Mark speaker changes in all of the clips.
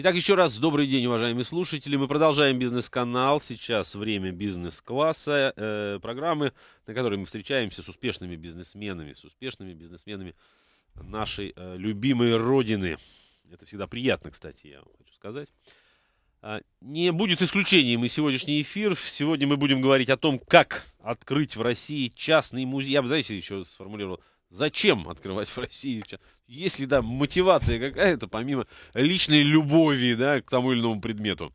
Speaker 1: Итак, еще раз добрый день, уважаемые слушатели. Мы продолжаем бизнес-канал. Сейчас время бизнес-класса, э, программы, на которой мы встречаемся с успешными бизнесменами, с успешными бизнесменами нашей э, любимой родины. Это всегда приятно, кстати, я вам хочу сказать. А, не будет исключением и сегодняшний эфир. Сегодня мы будем говорить о том, как открыть в России частный музей. Я бы, знаете, еще сформулировал, Зачем открывать в России? Есть ли, да, мотивация какая-то, помимо личной любови, да, к тому или иному предмету?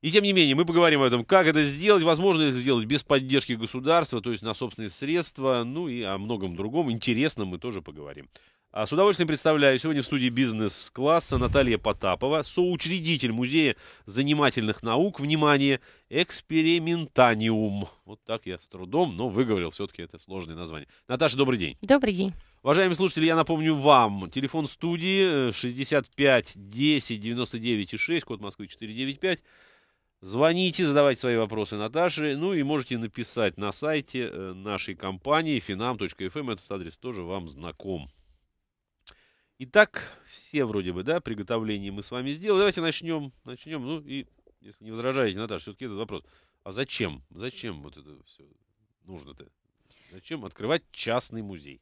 Speaker 1: И тем не менее, мы поговорим об этом, как это сделать, возможно ли это сделать без поддержки государства, то есть на собственные средства, ну и о многом другом интересном мы тоже поговорим. А, с удовольствием представляю сегодня в студии бизнес-класса Наталья Потапова, соучредитель музея занимательных наук, внимание, экспериментаниум. Вот так я с трудом, но выговорил, все-таки это сложное название. Наташа, добрый день. Добрый день. Уважаемые слушатели, я напомню вам, телефон студии 65 10 99 6, код Москвы 495. Звоните, задавайте свои вопросы Наташе, ну и можете написать на сайте э, нашей компании finam.fm, эм. этот адрес тоже вам знаком. Итак, все вроде бы, да, приготовления мы с вами сделали. Давайте начнем, начнем, ну и, если не возражаете, Наташа, все-таки этот вопрос. А зачем, зачем вот это все нужно-то? Зачем открывать частный музей?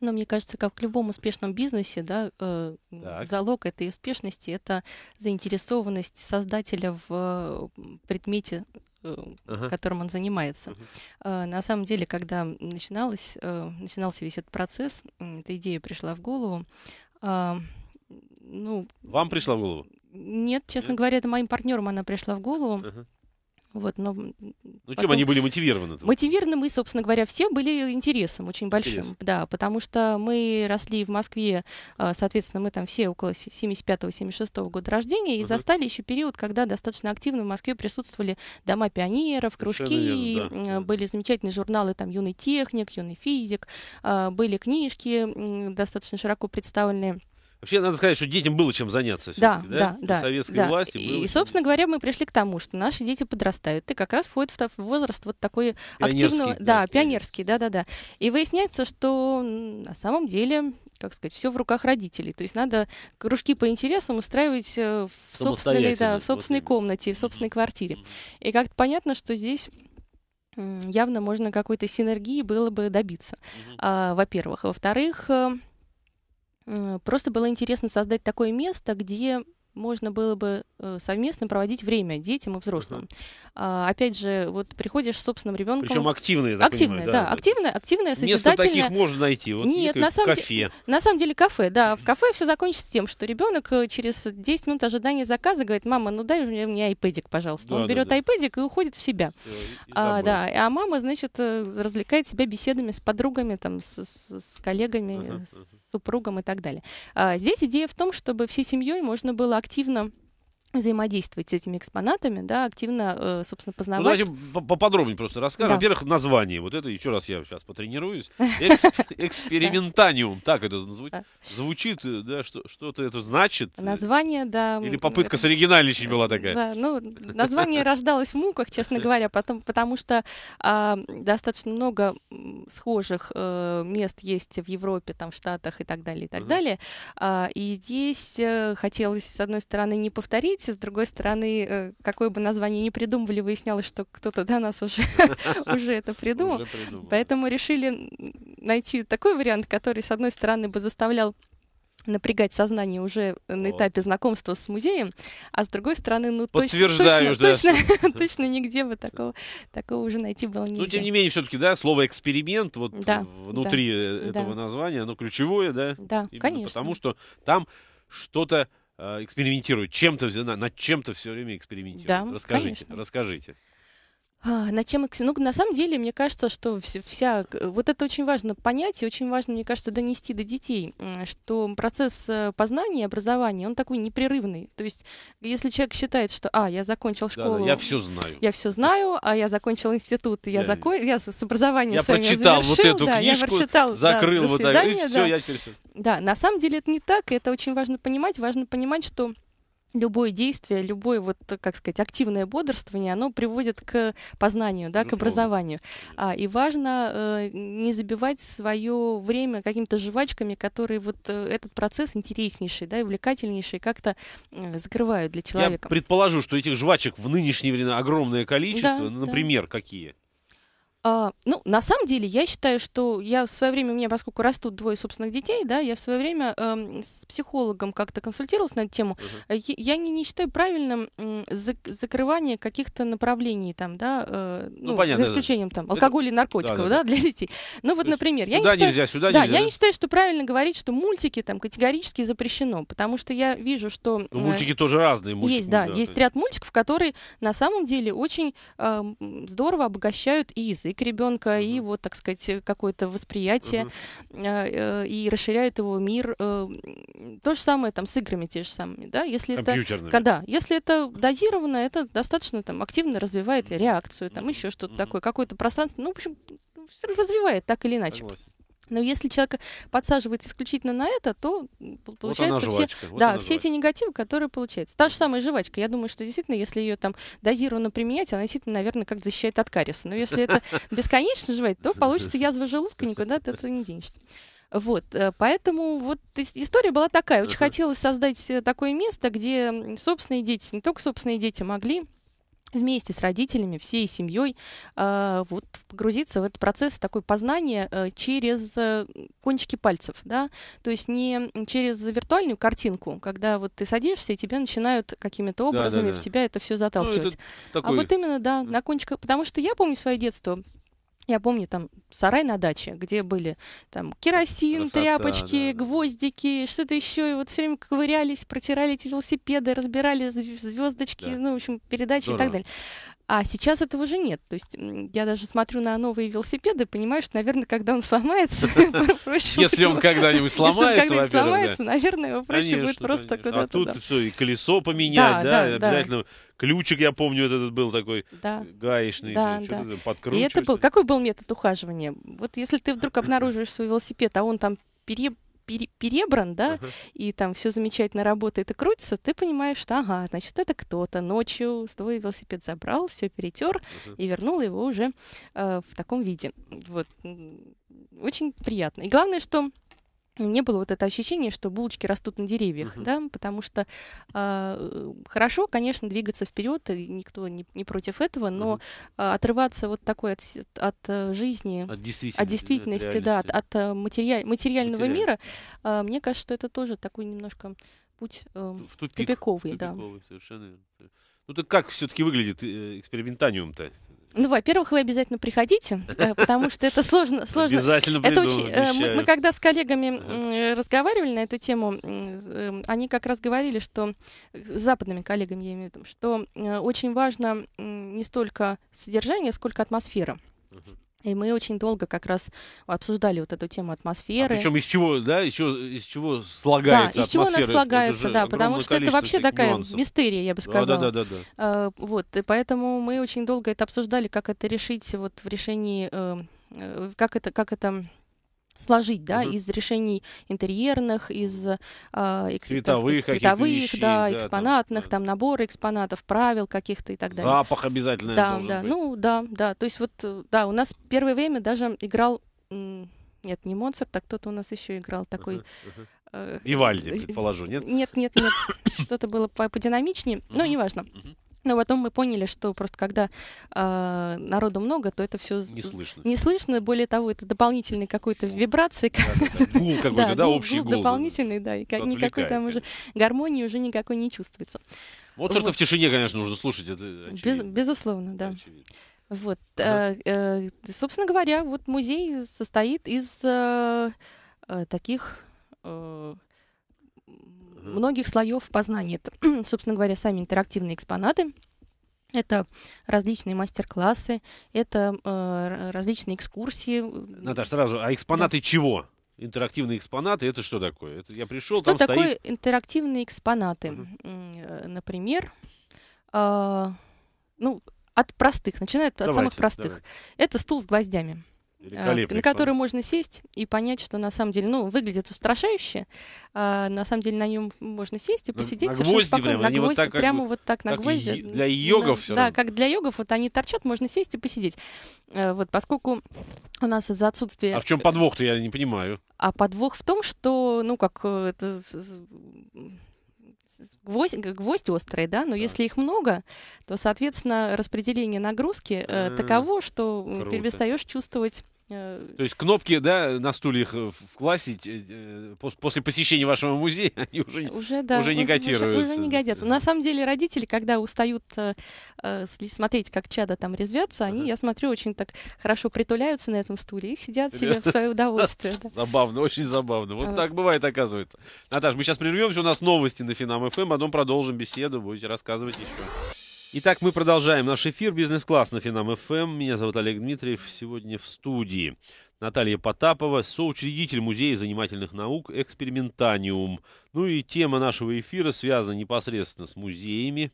Speaker 2: Но ну, мне кажется, как в любом успешном бизнесе, да, э, залог этой успешности – это заинтересованность создателя в предмете Э, ага. которым он занимается. Ага. Э, на самом деле, когда начиналось, э, начинался весь этот процесс, эта идея пришла в голову. А, ну,
Speaker 1: Вам пришла в голову?
Speaker 2: Нет, честно Нет? говоря, это моим партнерам она пришла в голову. Ага. Вот, но ну, потом... чем они были
Speaker 1: мотивированы? -то?
Speaker 2: Мотивированы мы, собственно говоря, все были интересом очень большим. Интерес. Да, потому что мы росли в Москве, а, соответственно, мы там все около 75-76 года рождения, и угу. застали еще период, когда достаточно активно в Москве присутствовали дома пионеров, кружки, а, верно, да. были замечательные журналы там «Юный техник», «Юный физик», а, были книжки достаточно широко представленные
Speaker 1: Вообще, надо сказать, что детям было чем заняться. Да, да, да. да советской да. власти. И, и, собственно
Speaker 2: говоря, мы пришли к тому, что наши дети подрастают. И как раз входят в возраст вот такой активного... Да, да, пионерский, да-да-да. И выясняется, что на самом деле как сказать, все в руках родителей. То есть надо кружки по интересам устраивать э, в собственной, да, в собственной комнате, в собственной квартире. И как-то понятно, что здесь явно можно какой-то синергии было бы добиться, mm-hmm. а, во-первых. Во-вторых, э, Э, просто было интересно создать такое место, где можно было бы э, совместно проводить время детям и взрослым. А, опять же, вот приходишь с собственным ребенком. Причем активные, так активные, понимаю, да, да, активное, активное, созидательное. Место таких можно
Speaker 1: найти. Вот Нет, на самом кафе.
Speaker 2: На самом деле кафе, да. В кафе все закончится тем, что ребенок э, через 10 минут ожидания заказа говорит: мама, ну дай мне, мне iPad, пожалуйста. Да, Он да, берет да. iPad и уходит в себя. Все, и а, да. А мама, значит, э, развлекает себя беседами с подругами, там, с, с, с коллегами, uh-huh, с uh-huh. супругом и так далее. А, здесь идея в том, чтобы всей семьей можно было активно взаимодействовать с этими экспонатами, да, активно, э, собственно, ну, познавать. Ну,
Speaker 1: давайте поподробнее просто расскажем. Да. Во-первых, название. Вот это еще раз я сейчас потренируюсь. Экспериментаниум. Так это звучит, э, да, что-то это значит.
Speaker 2: Название, да. Или попытка с
Speaker 1: соригинальничать была такая. Да,
Speaker 2: ну, название рождалось в муках, честно говоря, потом, потому что а, достаточно много схожих э, мест есть в Европе, там, в Штатах и так далее, и так далее. А, и здесь хотелось, с одной стороны, не повторить говорите. С другой стороны, э, какое бы название ни придумывали, выяснялось, что кто-то до нас уже, уже это придумал. Поэтому решили найти такой вариант, который, с одной стороны, бы заставлял напрягать сознание уже на этапе знакомства с музеем, а с другой стороны, ну точно, точно, да. точно, точно нигде бы такого, такого уже найти было нельзя. Ну, тем не
Speaker 1: менее, все-таки, да, слово эксперимент вот да, внутри э, да, этого да. названия, оно ключевое, да? Да, Именно конечно. Потому что там что-то Э, экспериментирует чем-то, над чем-то все время экспериментирует. Да, расскажите, конечно. расскажите.
Speaker 2: А, на чем Ну, на самом деле, мне кажется, что вся... Вот это очень важно понять, и очень важно, мне кажется, донести до детей, что процесс э, познания и образования, он такой непрерывный. То есть, если человек считает, что, а, я закончил школу... Да, да, я все знаю. Я все знаю, а я закончил институт, я, я, закон... я с образованием я прочитал я завершил, вот эту да, книжку, прочитал, закрыл да, вот так, и все, да. я теперь все. Да, на самом деле это не так, и это очень важно понимать. Важно понимать, что любое действие, любое вот, как сказать, активное бодрствование, оно приводит к познанию, да, к образованию. А, и важно э, не забивать свое время какими-то жвачками, которые вот э, этот процесс интереснейший, да, и увлекательнейший как-то э, закрывают для человека. Я
Speaker 1: предположу, что этих жвачек в нынешние времена огромное количество. Да, ну, Например, да. какие?
Speaker 2: А, ну, на самом деле, я считаю, что я в свое время, у меня, поскольку растут двое собственных детей, да, я в свое время э, с психологом как-то консультировалась на эту тему. Uh-huh. Я, я не, не считаю правильным э, закрывание каких-то направлений там, да, э, ну, ну, понятно, за исключением там алкоголя и наркотиков, да, да, да, для детей. Ну, вот, например, я не считаю, нельзя, сюда да, нельзя. я не считаю, что правильно говорить, что мультики там категорически запрещено, потому что я вижу, что... Ну, э, мультики
Speaker 1: тоже разные. Мультики, есть, да, да, есть ряд
Speaker 2: мультиков, которые на самом деле очень э, здорово обогащают и язык, облик ребенка mm-hmm. и вот, так сказать, какое-то восприятие mm-hmm. и расширяют его мир. Э, то же самое там с играми те же самые, да? Если это, когда, если это дозировано, это достаточно там активно развивает реакцию, там еще что-то mm-hmm. такое, какое-то пространство, ну, в общем, развивает так или иначе. Согласен. Но если человека подсаживает исключительно на это, то получается вот жвачка, все, вот да, все эти негативы, которые получаются. Та же самая жвачка. Я думаю, что действительно, если ее там дозированно применять, она действительно, наверное, как защищает от кариеса. Но если это бесконечно жевать, то получится язва желудка, никуда от этого не денешься. Вот, э, поэтому вот история была такая. Очень хотелось создать э, такое место, где собственные дети, не только собственные дети могли вместе с родителями, всей семьей а, вот, погрузиться в этот процесс такой познания э, через э, кончики пальцев, да, то есть не через виртуальную картинку, когда вот ты садишься, и тебе начинают какими-то образами да, да, да. в тебя это все заталкивать. Ну, это а такой... А вот именно, да, на кончиках, потому что я помню свое детство, я помню там сарай на даче, где были там керосин, Красота, тряпочки, да, да. гвоздики, что-то еще. И вот все время ковырялись, протирали эти велосипеды, разбирали звездочки, да. ну, в общем, передачи Здорово. и так далее. А сейчас этого уже нет. То есть я даже смотрю на новые велосипеды, понимаю, что, наверное, когда он сломается,
Speaker 1: Если он когда-нибудь сломается, сломается, наверное, его проще будет просто а куда-то... А тут все, и колесо поменять, да, обязательно ключик, я помню, этот был такой да. гаечный, да, да. подкручиваешь. И это был,
Speaker 2: какой был метод ухаживания? Вот если ты вдруг обнаруживаешь свой велосипед, а он там пере, пере, перебран, да, uh-huh. и там все замечательно работает и крутится, ты понимаешь, что ага, значит, это кто-то ночью свой велосипед забрал, все перетер uh-huh. и вернул его уже э, в таком виде. Вот. Очень приятно. И главное, что не было вот это ощущение, что булочки растут на деревьях, uh-huh. да, потому что а, э, хорошо, конечно, двигаться вперед, и никто не, не против этого, но uh-huh. э, отрываться вот такой от, от э, жизни, от действительности, от действительности от да, от, от э, материаль, материального Материаль. мира, э, мне кажется, что это тоже такой немножко путь э, в тупик, тупиковый, в тупиковый,
Speaker 1: да. Совершенно Ну так как все-таки выглядит э, экспериментаниум-то?
Speaker 2: Ну, во-первых, вы обязательно приходите, э, потому что это сложно. сложно. Обязательно приду, это очень, э, мы, мы когда с коллегами э, разговаривали на эту тему, они как раз говорили, что с западными коллегами, я имею в виду, что очень важно не столько содержание, сколько атмосфера. И мы очень долго как раз обсуждали вот эту тему а атмосферы. А причем
Speaker 1: из чего, да, из чего, из чего слагается Да, из чего атмосфера? она слагается, да, потому что это вообще такая нюансов. мистерия, я бы сказала. Да, да, да. да, да.
Speaker 2: А, вот, и поэтому мы очень долго это обсуждали, как это решить вот в решении, э, э, как это, как это сложить, да, угу. из решений интерьерных, из э, экс, цветовых, сказать, цветовых вещей, да, экспонатных, да, там, набор экспонатов, правил каких-то и так далее. Запах
Speaker 1: обязательно да, должен да. быть.
Speaker 2: Ну, да, да. То есть вот, э, да, у нас первое время даже играл... Нет, не Моцарт, а кто-то у нас еще играл такой... Uh-huh, uh-huh. Вивальди, э, предположу, нет? Нет, нет, нет. Что-то было по подинамичнее, но неважно. Uh-huh. Но потом мы поняли, что просто когда э, народу много, то это все не слышно. не слышно. Более того, это дополнительный какой-то вибрации. Да, да, да. какой-то, да, общий гул. Дополнительный, да, и никакой там уже гармонии уже никакой не чувствуется. Вот Моцарта в
Speaker 1: тишине, конечно, нужно слушать. Это
Speaker 2: безусловно, да. Вот, э, э, собственно говоря, вот музей состоит из э, таких многих слоев познания. Это, собственно говоря, сами интерактивные экспонаты. Это различные мастер-классы, это э, различные экскурсии. Наташа,
Speaker 1: сразу, а экспонаты да. чего? Интерактивные экспонаты, это что такое? Это я пришел, что там такое
Speaker 2: интерактивные экспонаты? uh Например, э, ну, от простых, начинает от самых простых. Давайте. Это стул с гвоздями. Э, на который можно сесть и понять, что на самом деле, ну, выглядит устрашающе, а на самом деле на нем можно сесть и посидеть на совершенно спокойно. Прям, на гвозди, вот так, прямо вот, вот так на гвозди. Для йогов на, все. Да, равно. как для йогов, вот они торчат, можно сесть и посидеть. Э, вот, поскольку у нас из-за отсутствия... А в чем э, подвох-то,
Speaker 1: я не понимаю.
Speaker 2: А подвох в том, что, ну, как это гвоздь, гвоздь острые, да, но да. если их много, то, соответственно, распределение нагрузки э, таково, что перестаешь чувствовать Э,
Speaker 1: То есть кнопки, да, на стульях э, в классе э, после посещения вашего музея они уже, уже, да, уже не котируются. Уже, уже не
Speaker 2: годятся. На самом деле родители, когда устают э, смотреть, как чада там резвятся, они, ага. я смотрю, очень так хорошо притуляются на этом стуле и сидят себе в свое удовольствие. Да.
Speaker 1: Забавно, очень забавно. Вот а так бывает, оказывается. Наташа, мы сейчас прервемся, у нас новости на Финам ФМ, эм, а потом продолжим беседу, будете рассказывать еще. Итак, мы продолжаем наш эфир «Бизнес-класс» на Финам ФМ. Меня зовут Олег Дмитриев. Сегодня в студии Наталья Потапова, соучредитель Музея занимательных наук «Экспериментаниум». Ну и тема нашего эфира связана непосредственно с музеями,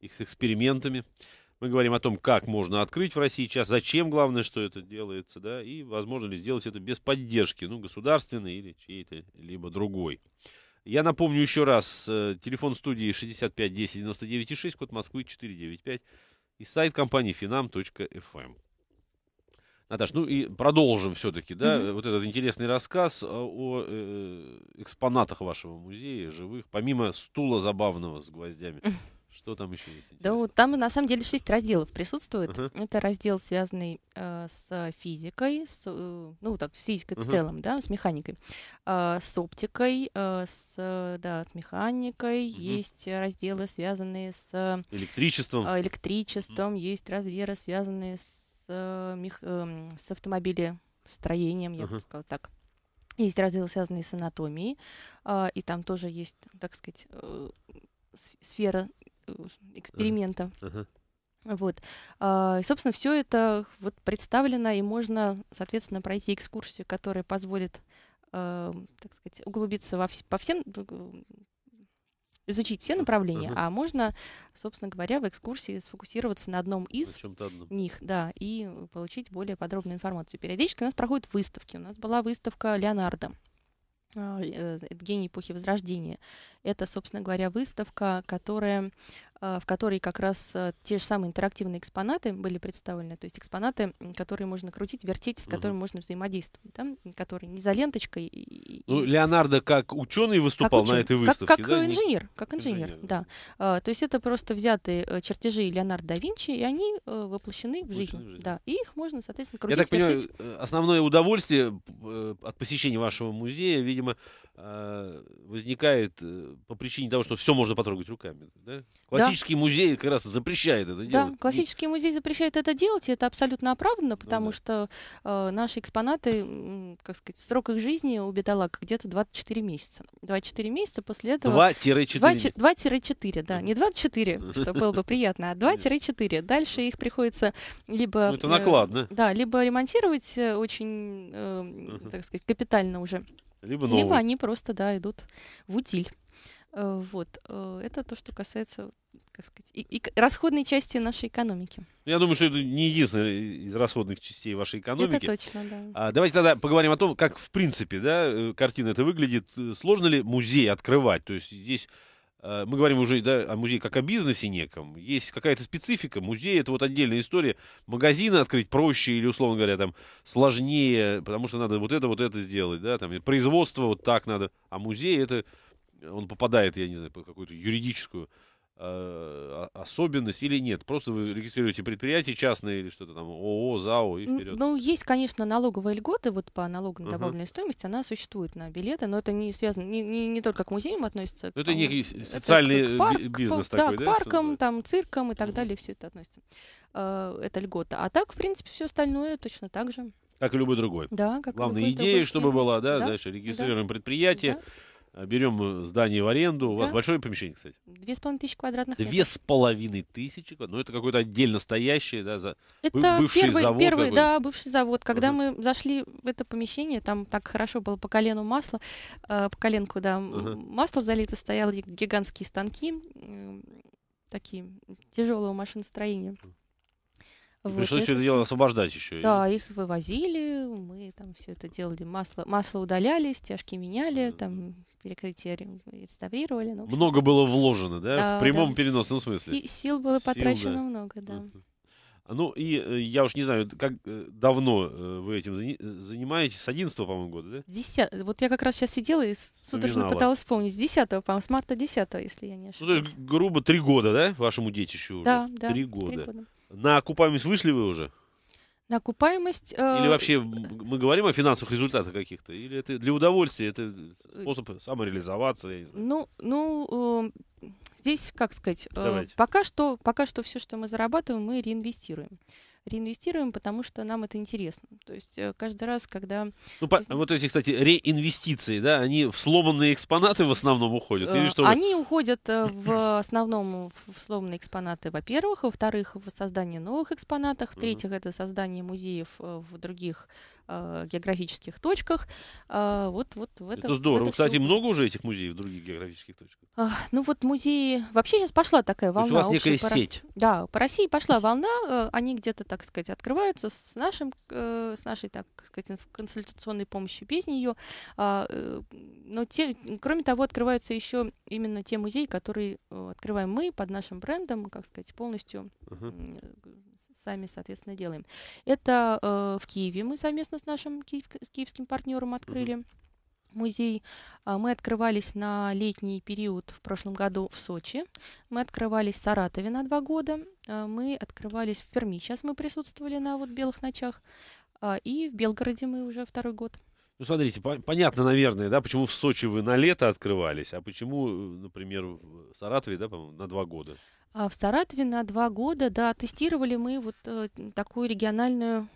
Speaker 1: их экспериментами. Мы говорим о том, как можно открыть в России сейчас, зачем главное, что это делается, да, и возможно ли сделать это без поддержки, ну, государственной или чьей-то либо другой. Я напомню еще раз, э, телефон студии 65 10 99 6, код Москвы 495 и сайт компании finam.fm. Эм. Наташ, ну и продолжим все-таки, да, mm-hmm. вот этот интересный рассказ э, о э, экспонатах вашего музея, живых, помимо стула забавного с гвоздями. Mm-hmm. Что там еще есть?
Speaker 2: Интересно? Да, вот там на самом деле шесть разделов присутствует. Uh-huh. Это раздел, связанный э, с физикой, с, э, ну так, с физикой uh-huh. в целом, да, с механикой, э, с оптикой, э, с, да, с механикой. Uh-huh. Есть разделы, связанные с электричеством. Э, электричеством. Uh-huh. Есть разверы, связанные с, э, мех, э, с автомобилестроением, я uh-huh. бы сказала так. Есть разделы, связанные с анатомией, э, и там тоже есть, так сказать, э, сфера эксперимента. Вот. А, собственно, все это вот представлено, и можно, соответственно, пройти экскурсию, которая позволит, а, так сказать, углубиться во вс- по всем изучить все направления, а можно, собственно говоря, в экскурсии сфокусироваться на одном из на одном. них, да, и получить более подробную информацию. Периодически у нас проходят выставки. У нас была выставка Леонардо. А, э, это гений эпохи Возрождения. Это, собственно говоря, выставка, которая а, в которой как раз э, те же самые интерактивные экспонаты были представлены, то есть экспонаты, которые можно крутить, вертеть, с которыми угу. можно взаимодействовать, да? которые не за ленточкой. Ну, и...
Speaker 1: Леонардо как ученый выступал как ученый, на этой выставке, как, как да? инженер,
Speaker 2: как инженер, инженер. да. А, то есть это просто взятые э, чертежи Леонардо да Винчи, и они э, воплощены в жизнь, в жизнь, да. И их можно, соответственно, крутить. Я так вертеть.
Speaker 1: понимаю, э, основное удовольствие от посещения вашего музея, видимо, возникает по причине того, что все можно потрогать руками, да? классический да. музей как раз запрещает это делать. Да,
Speaker 2: классический музей запрещает это делать, и это абсолютно оправданно, потому ну, да. что э, наши экспонаты, как сказать, срок их жизни у бедолаг где-то 24 месяца. 24 месяца после этого... 2-4. 2-4, да. Не 24, что было бы приятно, а 2-4. Дальше их приходится либо... Ну, это э, накладно. Э, да, либо ремонтировать э, очень, э, так сказать, капитально уже. Либо, либо они просто, да, идут в утиль. Э, вот, э, это то, что касается, как сказать, и, и расходной части нашей экономики.
Speaker 1: Я думаю, что это не единственная из расходных частей вашей экономики. Это точно, да. А, давайте тогда поговорим о том, как в принципе, да, э, картина это выглядит. Сложно ли музей открывать? То есть здесь мы говорим уже да, о музее как о бизнесе неком. Есть какая-то специфика. Музей это вот отдельная история. Магазины открыть проще или, условно говоря, там сложнее, потому что надо вот это, вот это сделать, да, там производство вот так надо. А музей это он попадает, я не знаю, под какую-то юридическую а, а, особенность или нет? Просто вы регистрируете предприятие частное или что-то там, ООО, ЗАО и вперед. Ну,
Speaker 2: есть, конечно, налоговые льготы, вот по налогу на добавленную uh-huh. стоимость, она существует на билеты, но это не связано, не, не, не только к музеям относится. Но ну, к, это там, некий
Speaker 1: социальный это, парк, бизнес к, такой, да? Да, к паркам,
Speaker 2: там, циркам и так uh-huh. далее, все это относится. Э, это льгота. А так, в принципе, все остальное точно так же.
Speaker 1: Как и любой другой. Да, как Главное, любой идея, другой чтобы бизнес. была, да, да, дальше регистрируем да, предприятие. Да Э, берем э, здание в аренду. У да? вас большое помещение, кстати?
Speaker 2: Две с половиной тысячи квадратных Две
Speaker 1: с половиной тысячи? Ну, это какой-то отдельно стоящий, да, за... это бывший первый, завод. Первый, да,
Speaker 2: бывший завод. Когда uh-huh. мы зашли в это помещение, там так хорошо было по колену масло, э, по коленку, да, uh-huh. масло залито стояло, гигантские станки, такие, тяжелого машиностроения. И вот пришлось это все это дело освобождать еще. Да, их вывозили, мы там все это делали, масло, масло удаляли, стяжки меняли, mm-hmm. там перекрытие реставрировали. Но... Ну, много
Speaker 1: было вложено, да? А, в прямом да, переносном смысле. Си сил было сил, потрачено да.
Speaker 2: много, да.
Speaker 1: Ну, и э, я уж не знаю, как э, давно э, вы этим занимаетесь? С 11 по-моему, года, да?
Speaker 2: 10 Вот я как раз сейчас сидела и судорожно пыталась вспомнить. С 10 по-моему, с марта 10 если я не ошибаюсь. Ну, то
Speaker 1: есть, грубо, три года, да, вашему детищу уже? Да, да. Три года. года. На Купамис вышли вы уже?
Speaker 2: На Э... Или вообще
Speaker 1: мы говорим о финансовых результатах каких-то? Или это для удовольствия, это способ самореализоваться? Я не
Speaker 2: знаю. Ну, ну э, здесь, как сказать, э, Давайте. пока, что, пока что все, что мы зарабатываем, мы реинвестируем реинвестируем, потому что нам это интересно. То есть э, каждый раз, когда...
Speaker 1: Ну, по... вот эти, кстати, реинвестиции, да, они в сломанные экспонаты в основном уходят? Или э, что они
Speaker 2: уходят э, в основном в сломанные экспонаты, во-первых, во-вторых, в создание новых экспонатов, в-третьих, это создание музеев в других э, географических точках. Э, вот, вот в это, это здорово. В это Кстати, все... много
Speaker 1: уже этих музеев в других географических точках?
Speaker 2: А, ну вот музеи... Вообще сейчас пошла такая волна. То есть у вас некая пара... сеть. Да, по России пошла волна. Э, они где-то, так сказать, открываются с, нашим, э, с нашей, так сказать, консультационной помощью без нее. А, э, но те, кроме того, открываются еще именно те музеи, которые э, открываем мы под нашим брендом, как сказать, полностью... Uh-huh сами, соответственно, делаем. Это э, в Киеве мы совместно с нашим киев, с киевским партнером открыли. Mm-hmm. Музей а, мы открывались на летний период в прошлом году в Сочи, мы открывались в Саратове на два года, а, мы открывались в Перми, сейчас мы присутствовали на вот белых ночах, а, и в Белгороде мы уже второй год.
Speaker 1: Ну, смотрите, понятно, наверное, да, почему в Сочи вы на лето открывались, а почему, э, например, в Саратове, да, на два года?
Speaker 2: А в Саратове на два года, да, тестировали мы вот э, такую региональную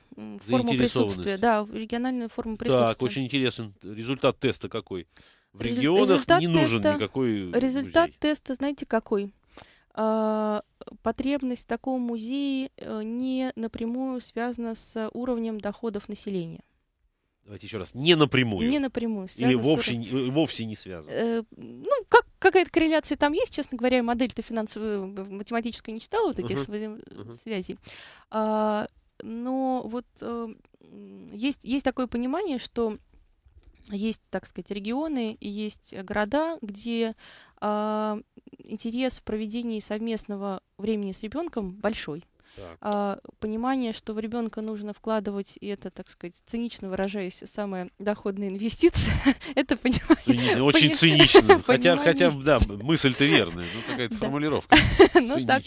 Speaker 2: форму присутствия. Да, региональную форму присутствия. Так, очень
Speaker 1: интересен результат теста какой. В регионах результат не теста... нужен никакой Результат
Speaker 2: музей. теста, знаете, какой? А, потребность в таком музее э, не напрямую связана с уровнем доходов населения.
Speaker 1: Давайте еще раз. Не напрямую. Не напрямую. Или вовсе, с... Э, вовсе не связано.
Speaker 2: Э, ну, как Какая-то корреляция там есть, честно говоря, модель-то финансовую, математическую не читала, вот этих uh-huh. связей. А, но вот э, есть, есть такое понимание, что есть, так сказать, регионы и есть города, где э, интерес в проведении совместного времени с ребенком большой так. А, понимание, что в ребенка нужно вкладывать, и это, так сказать, цинично выражаясь, самая доходная инвестиция, это понимание. Цини... Очень цинично, хотя, хотя, да, мысль-то верная, ну какая-то формулировка. Ну так,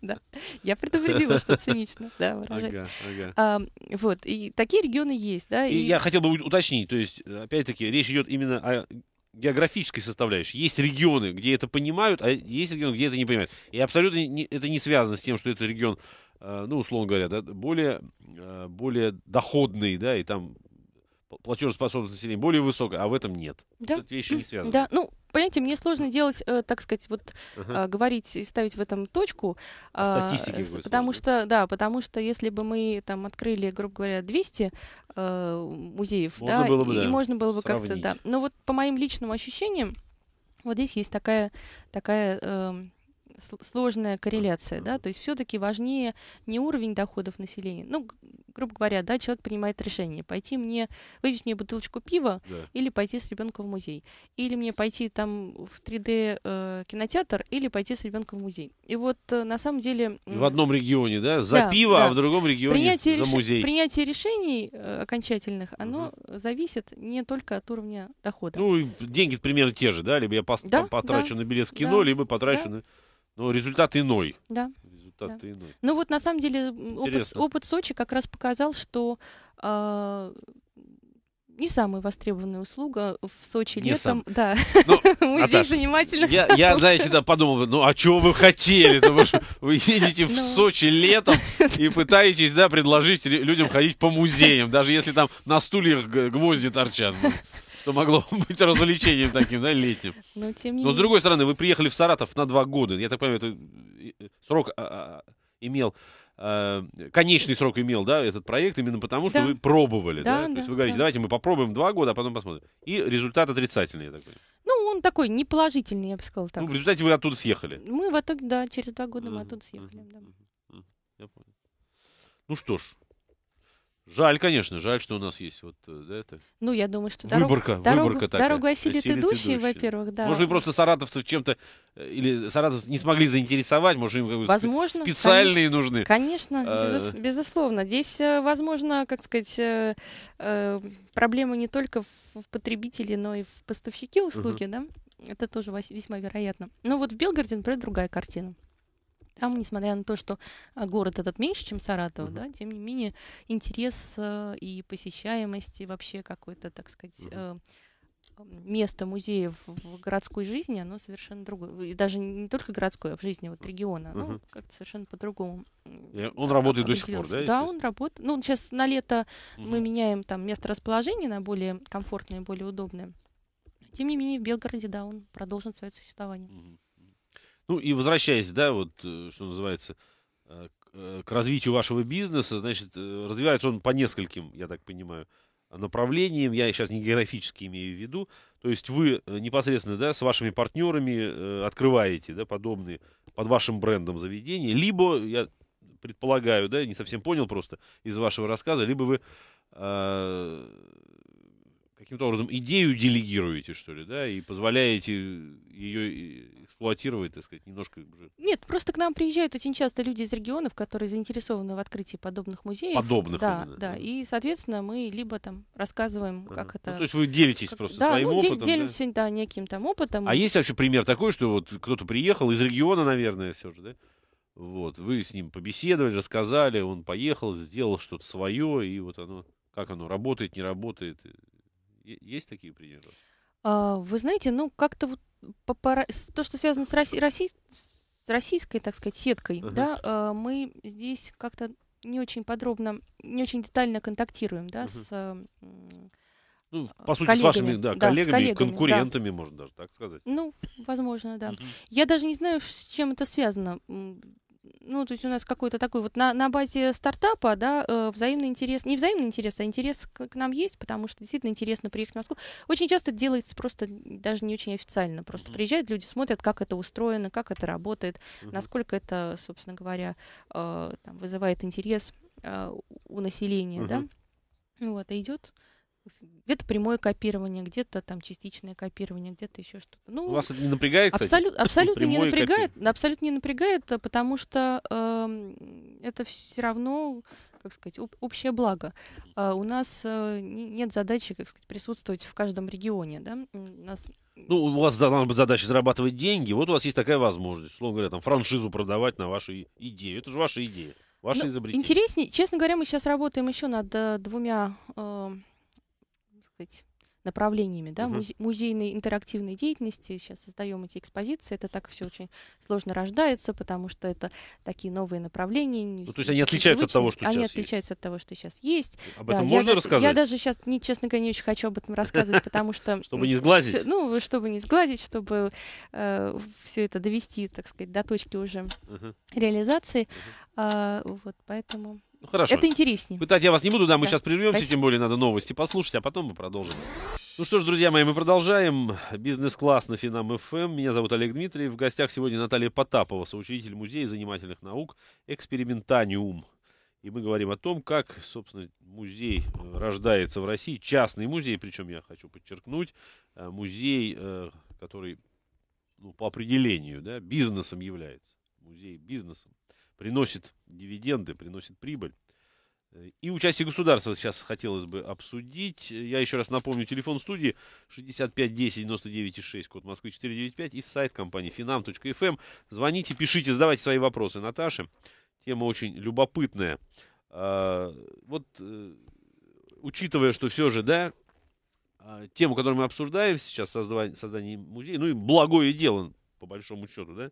Speaker 2: да. Я предупредила, что цинично, да, выражать. А, вот, и такие регионы есть, да. И я хотел
Speaker 1: бы уточнить, то есть, опять-таки, речь идет именно о географической составляющей. Есть регионы, где это понимают, а есть регионы, где это не понимают. И абсолютно не, это не связано с тем, что это регион, э, ну, условно говоря, да, более, э, более доходный, да, и там платежеспособность населения более высокая, а в этом нет. Да. Это еще не связано. Да,
Speaker 2: ну, понимаете, мне сложно делать, э, так сказать, вот uh э, говорить и ставить в этом точку. Э, Статистики. Э, потому сложно. что, да, потому что если бы мы там открыли, грубо говоря, 200 э, музеев, можно да, было бы, и, да, можно было бы как-то, да. Но вот по моим личным ощущениям, вот здесь есть такая, такая э, сложная корреляция, да, то есть все-таки важнее не уровень доходов населения, ну, грубо говоря, да, человек принимает решение, пойти мне, выпить мне бутылочку пива да. или пойти с ребенком в музей, или мне пойти там в 3D э, кинотеатр, или пойти с ребенком в музей. И вот э, на самом деле... в
Speaker 1: одном регионе, да, за да, пиво, а да. а в другом регионе принятие за реш... музей.
Speaker 2: Принятие решений э, окончательных, оно угу. зависит не только от уровня дохода.
Speaker 1: Ну, деньги, примерно, те же, да, либо я пос... да, потрачу да, на билет в кино, да, либо потрачу да. на... Но результат иной. Да. Результат да. иной.
Speaker 2: Ну вот на самом деле опыт, опыт Сочи как раз показал, что э, не самая востребованная услуга в Сочи не летом. Сам. Да. Ну, Музей Наташа, занимательно. Я, я, знаете,
Speaker 1: да, подумал, ну а чего вы хотели? Ну, вы, вы едете в ну. Сочи летом и пытаетесь, да, предложить людям ходить по музеям, даже если там на стульях гвозди торчат. Ну что могло быть развлечением таким, да, летним. Но, тем не Но с другой стороны, вы приехали в Саратов на два года. Я так понимаю, это э, э, срок а, а, имел э, конечный срок имел, да, этот проект, именно потому, что да. вы пробовали, да, да? да? То есть вы говорите, да. давайте мы попробуем два года, а потом посмотрим. И результат отрицательный, я так понимаю.
Speaker 2: Ну, он такой неположительный, я бы сказала ну, так. Ну, в
Speaker 1: результате вы оттуда съехали.
Speaker 2: Мы в итоге, да, через два года mm-hmm. мы оттуда съехали. Mm-hmm.
Speaker 1: Да. Mm-hmm. Я понял. Ну что ж, Жаль, конечно, жаль, что у нас есть вот э, да, это. Ну, я думаю, что дорог... выборка, дорог... выборка такая. Дорогу осилит, осилит идущий, идущий. во-первых, да. Может быть, просто саратовцев чем-то э, или саратов не смогли заинтересовать, может, им как бы возможно, специальные конечно, нужны. Конечно, а...
Speaker 2: безусловно. Здесь, э, возможно, как сказать, проблема не только в потребителе, но и в поставщике услуги, угу. да? Это тоже весьма вероятно. Но вот в Белгороде, например, другая картина. Там, несмотря на то, что а, город этот меньше, чем Саратов, угу. да, тем не менее интерес э, и посещаемость, и вообще какое то так сказать, угу место музеев в городской жизни, оно совершенно другое. И даже не только городской, а в жизни вот региона. Угу. Ну, как-то совершенно по-другому. Он работает до сих пор, да? Да, он работает. Ну, сейчас на лето угу. мы меняем там место расположения на более комфортное, более удобное. Тем не менее, в Белгороде, да, он продолжит свое существование. Угу.
Speaker 1: Ну и возвращаясь, да, вот, э, что называется, э, э, к развитию вашего бизнеса, значит, развивается он по нескольким, я так понимаю, направлениям, я сейчас не географически имею в виду, то есть вы непосредственно, да, с вашими партнерами открываете, да, подобные под вашим брендом заведения, либо, я предполагаю, да, не совсем понял просто из вашего рассказа, либо вы каким-то образом идею делегируете, что ли, да, и позволяете ее эксплуатировать, так сказать, немножко...
Speaker 2: Нет, просто к нам приезжают очень часто люди из регионов, которые заинтересованы в открытии подобных музеев. Подобных, да, именно. да. И, соответственно, мы либо там рассказываем, ага. как ну, это... то есть вы делитесь как... просто да, своим ну, опытом, делимся, да? да, неким там опытом. А есть
Speaker 1: вообще пример такой, что вот кто-то приехал из региона, наверное, все же, да? Вот, вы с ним побеседовали, рассказали, он поехал, сделал что-то свое, и вот оно, как оно работает, не работает, есть такие примеры?
Speaker 2: А, вы знаете, ну как-то вот то, что связано с, Росси... Росси... с российской, так сказать, сеткой, uh-huh. да, а, мы здесь как-то не очень подробно, не очень детально контактируем, да, uh-huh. с ну, а, по сути, коллегами. с вашими да, да, коллегами, коллегами, конкурентами, да. можно
Speaker 1: даже так сказать. Ну,
Speaker 2: возможно, да. Угу. Я даже не знаю, с чем это связано ну, то есть у нас какой-то такой вот на, на базе стартапа, да, э, взаимный интерес, не взаимный интерес, а интерес к, к нам есть, потому что действительно интересно приехать в Москву. Очень часто делается просто даже не очень официально, просто mm-hmm. приезжают люди, смотрят, как это устроено, как это работает, mm-hmm. насколько это, собственно говоря, э, там, вызывает интерес э, у населения, mm-hmm. да, вот, и идет где-то прямое копирование, где-то там частичное копирование, где-то еще что-то. Ну,
Speaker 1: Вас это не напрягает, кстати? абсолютно не напрягает,
Speaker 2: абсолютно не напрягает, потому что э, это все равно как сказать, об, общее благо. А, у нас э, нет задачи, как сказать, присутствовать в каждом регионе, да? У нас
Speaker 1: ну, у вас задача зарабатывать деньги, вот у вас есть такая возможность, условно говоря, там, франшизу продавать на вашу идею. Это же ваша идея, ваше ну, изобретение.
Speaker 2: Интереснее, честно говоря, мы сейчас работаем еще над э, двумя э, сказать, направлениями, да, угу. музейной интерактивной деятельности. Сейчас создаем эти экспозиции. Это так все очень сложно рождается, потому что это такие новые направления. ну, то есть они отличаются от того, что они сейчас есть. Они отличаются от того, что сейчас есть. Об да, этом можно даже, рассказать? Я даже сейчас, не, честно говоря, не очень хочу об этом рассказывать, потому что... Чтобы не сглазить. Ну, чтобы не сглазить, чтобы э, все это довести, так сказать, до точки уже реализации. А, вот, поэтому... Ну хорошо. Это интереснее.
Speaker 1: Пытать я вас не буду, да, мы да. сейчас прервемся, Спасибо. тем более надо новости послушать, а потом мы продолжим. Ну что ж, друзья мои, мы продолжаем. Бизнес-класс на Финам ФМ. Эм. Меня зовут Олег Дмитриев. В гостях сегодня Наталья Потапова, соучредитель музея занимательных наук «Экспериментаниум». И мы говорим о том, как, собственно, музей э, рождается в России, частный музей, причем я хочу подчеркнуть, э, музей, э, который ну, по определению да, бизнесом является. Музей бизнесом приносит дивиденды, приносит прибыль. Э, и участие государства сейчас хотелось бы обсудить. Я еще раз напомню, телефон студии 65 10 99 6, код Москвы 495 и сайт компании finam.fm. Эм. Звоните, пишите, задавайте свои вопросы Наташе. Тема очень любопытная. А, вот, э, учитывая, что все же, да, а, тему, которую мы обсуждаем сейчас, создание, создание музея, ну и благое дело, по большому счету, да,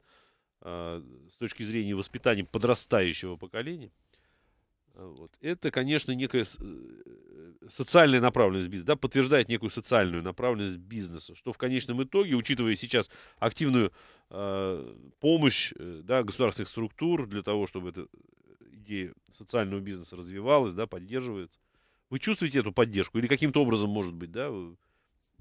Speaker 1: а, с точки зрения воспитания подрастающего поколения. А, вот. Это, конечно, некая э, социальная направленность бизнеса, да, подтверждает некую социальную направленность бизнеса, что в конечном итоге, учитывая сейчас активную а, э, помощь да, государственных структур для того, чтобы эта идея социального бизнеса развивалась, да, поддерживается, вы чувствуете эту поддержку или каким-то образом, может быть, да, вы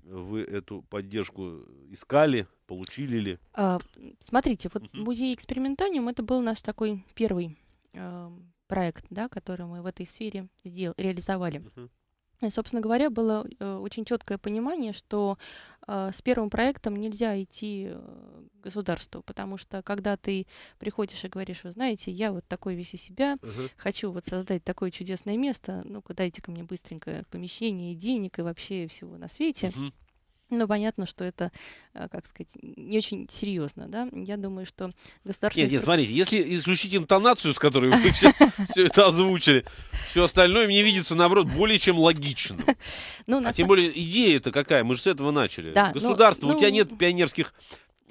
Speaker 1: вы эту поддержку искали, получили ли?
Speaker 2: А, смотрите, вот uh-huh. музей экспериментаниум это был наш такой первый э, проект, да, который мы в этой сфере сдел- реализовали. Uh-huh. Собственно говоря, было э, очень четкое понимание, что э, с первым проектом нельзя идти э, государству, потому что когда ты приходишь и говоришь, вы знаете, я вот такой весь из себя, uh хочу вот создать такое чудесное место, ну-ка дайте ко мне быстренько помещение и денег и вообще всего на свете. uh ну, понятно, что это, э, как сказать, не очень серьезно, да? Я думаю, что государство. Нет, нет,
Speaker 1: смотрите, если исключить интонацию, с которой вы все, все это озвучили, все остальное мне видится, наоборот, более чем логичным. Ну, а тем более идея-то какая, мы же с этого начали. Да, Государство, ну, у тебя ну... нет пионерских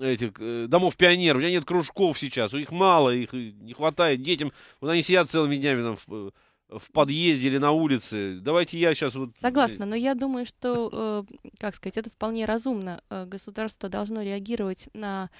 Speaker 1: этих э, домов пионеров, у тебя нет кружков сейчас, у них мало, их не хватает детям, вот они сидят целыми днями там в э, в подъезде или на улице. Давайте я сейчас вот... Согласна, э,
Speaker 2: но я думаю, что, э, как сказать, это вполне разумно. Э, государство должно реагировать на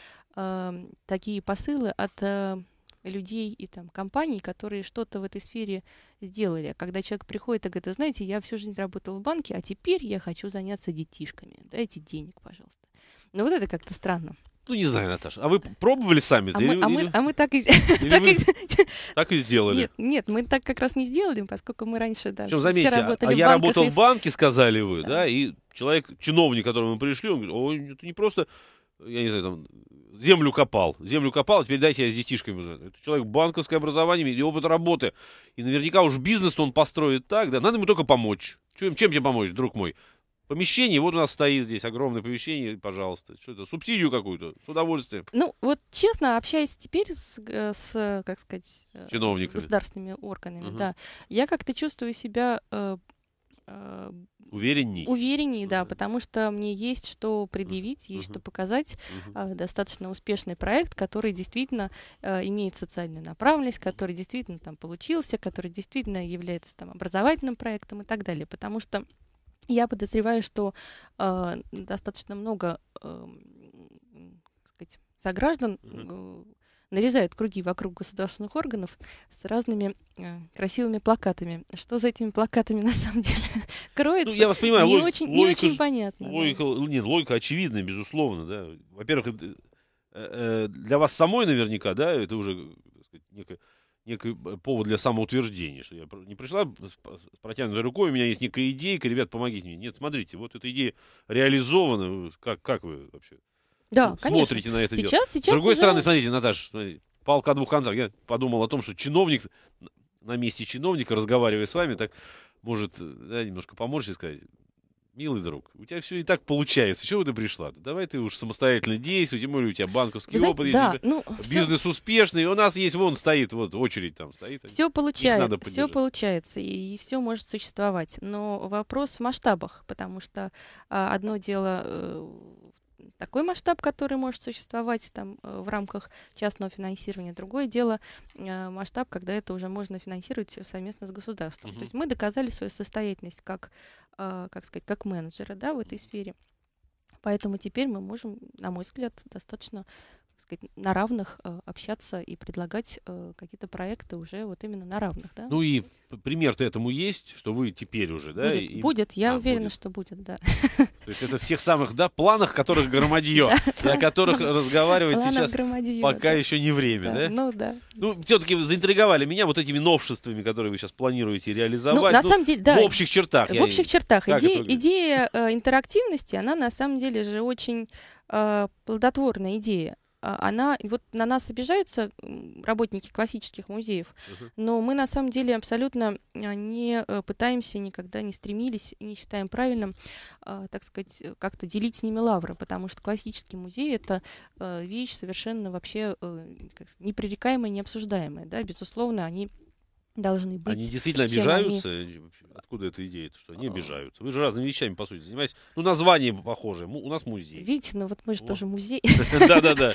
Speaker 2: такие посылы от людей и там компаний, которые что-то в этой сфере сделали. А когда человек приходит и говорит, знаете, я всю жизнь работал в банке, а теперь я хочу заняться детишками. Дайте денег, пожалуйста. Но ну, вот это как-то странно. Ну, не знаю,
Speaker 1: Наташа. А вы пробовали сами? А, да, мы, или, а, мы, а так и... так, и...
Speaker 2: так и сделали. Нет, нет, мы так как раз не сделали, поскольку мы раньше... даже Причем, заметьте, все а работали а я банках, работал и... в
Speaker 1: банке, сказали вы, да. да, и человек, чиновник, которому мы пришли, он говорит, ой, это не просто, я не знаю, там, землю копал, землю копал, а теперь дайте я с детишками. Это человек банковское образование и опыт работы. И наверняка уж бизнес он построит так, да, надо ему только помочь. Чем, чем тебе помочь, друг мой? помещение, вот у нас стоит здесь огромное помещение, пожалуйста, что это, субсидию какую-то, с удовольствием.
Speaker 2: Ну, вот честно, общаясь теперь с, с как сказать, э, Чиновниками. с государственными органами, угу. да, я как-то чувствую себя э, э, Уверенней. Уверенней, да, потому что мне есть что предъявить, есть mm-hmm. что показать. Mm-hmm. достаточно успешный проект, который действительно э, имеет социальную направленность, который действительно там получился, который действительно является там образовательным проектом и так далее. Потому что я подозреваю, что э, достаточно много э, сказать, сограждан э, нарезает круги вокруг государственных органов с разными э, красивыми плакатами. Что за этими плакатами на самом деле кроется? Ну, я вас понимаю, не логика, очень, не логика, очень понятно. Логика,
Speaker 1: да. Нет, логика очевидная, безусловно. Да. Во-первых, э, э, для вас самой наверняка, да, это уже э, сказать, некая некий э, повод для самоутверждения, что я не пришла с протянутой рукой, у меня есть некая идея, ребят, помогите мне. Нет, смотрите, вот эта идея реализована, как, как вы вообще
Speaker 2: да, смотрите конечно. на это сейчас, дело? Сейчас С другой уже... стороны,
Speaker 1: смотрите, Наташа, смотрите, палка о двух концах. Я подумал о том, что чиновник на месте чиновника, разговаривая с вами, так может э, да, немножко поморщить и сказать, милый друг, у тебя все и так получается. Чего ты пришла? -то? Давай ты уж самостоятельно действуй, тем более у тебя банковский Вы опыт, да, ну, бизнес все... успешный. У нас есть, вон стоит, вот очередь там стоит. Все получается, все
Speaker 2: получается, и, и все может существовать. Но вопрос в масштабах, потому что а, одно дело э, такой масштаб, который может существовать там э, в рамках частного финансирования. Другое дело э, масштаб, когда это уже можно финансировать совместно с государством. Угу. То есть мы доказали свою состоятельность как, э, как сказать, как менеджера да, в этой сфере. Поэтому теперь мы можем, на мой взгляд, достаточно так сказать, на равных э, общаться и предлагать э, какие-то проекты уже вот именно на равных, да? Ну
Speaker 1: и пример-то этому есть, что вы теперь уже, да? Будет, и... будет
Speaker 2: я а, уверена, будет. что будет, да.
Speaker 1: То есть это в тех самых, да, планах, которых громадье, и о которых разговаривать сейчас пока еще не время, да? Ну да. Ну все-таки заинтриговали меня вот этими новшествами, которые вы сейчас планируете реализовать. Ну, на ну, самом деле, да. В общих чертах. В общих чертах. Идея
Speaker 2: э, интерактивности, она на самом деле же очень плодотворная идея. А, она вот на нас обижаются работники классических музеев, угу. но мы на самом деле абсолютно а, не э, пытаемся, никогда не стремились и не считаем правильным, а, так сказать, э, как-то делить с ними лавры, потому что классический музей это э, вещь совершенно вообще непререкаемая, необсуждаемая, да, безусловно, они должны быть. Они действительно обижаются?
Speaker 1: Они... Откуда эта идея? -то, что они а. обижаются? Вы же разными вещами, по сути, занимаетесь. Ну, название похожее. У нас музей. Видите, ну вот мы же вот. тоже музей. Да-да-да.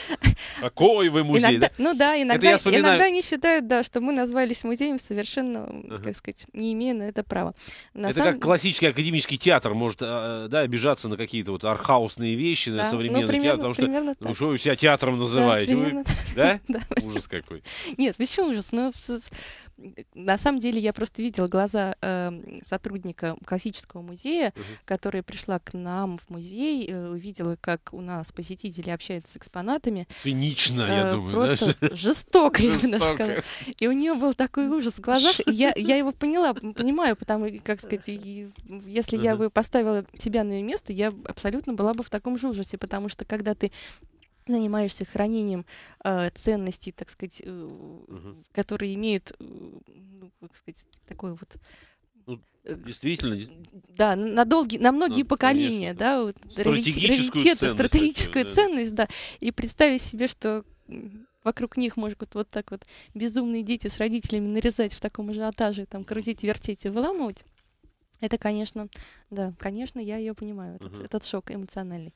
Speaker 1: Какой вы музей, иногда, да? Ну да, иногда, иногда они
Speaker 2: считают, да, что мы назвались музеем совершенно, ага. как сказать, не имея на это права. На это самом... как
Speaker 1: классический академический театр может, а, а, да, обижаться на какие-то вот архаусные вещи, да. на ну, современный ну, примерно, театр, потому что, ну, так. ну что вы себя театром называете? Да? Ужас какой.
Speaker 2: Нет, почему ужас? Ну, на самом деле я просто видела глаза э, сотрудника классического музея, угу. которая пришла к нам в музей, э, увидела, как у нас посетители общаются с экспонатами. Цинично, э, я думаю. Просто да? жестоко, я бы сказала. И у нее был такой ужас в глазах. я, я его поняла, понимаю, потому как сказать, если я бы поставила тебя на ее место, я абсолютно была бы в таком же ужасе, потому что когда ты занимаешься хранением э, ценностей, так сказать, э, угу. которые имеют э, как сказать, такой вот
Speaker 1: ну, э, действительно.
Speaker 2: Да, на, долгие, на многие ну, поколения, конечно, да, вот, стратегическую ценность, стратегическая такую, ценность, да. И представить себе, что вокруг них может вот, вот так вот безумные дети с родителями нарезать в таком ажиотаже, там, крутить, вертеть и выламывать. Это, конечно, да, конечно, я ее понимаю, этот, uh-huh. этот шок эмоциональный.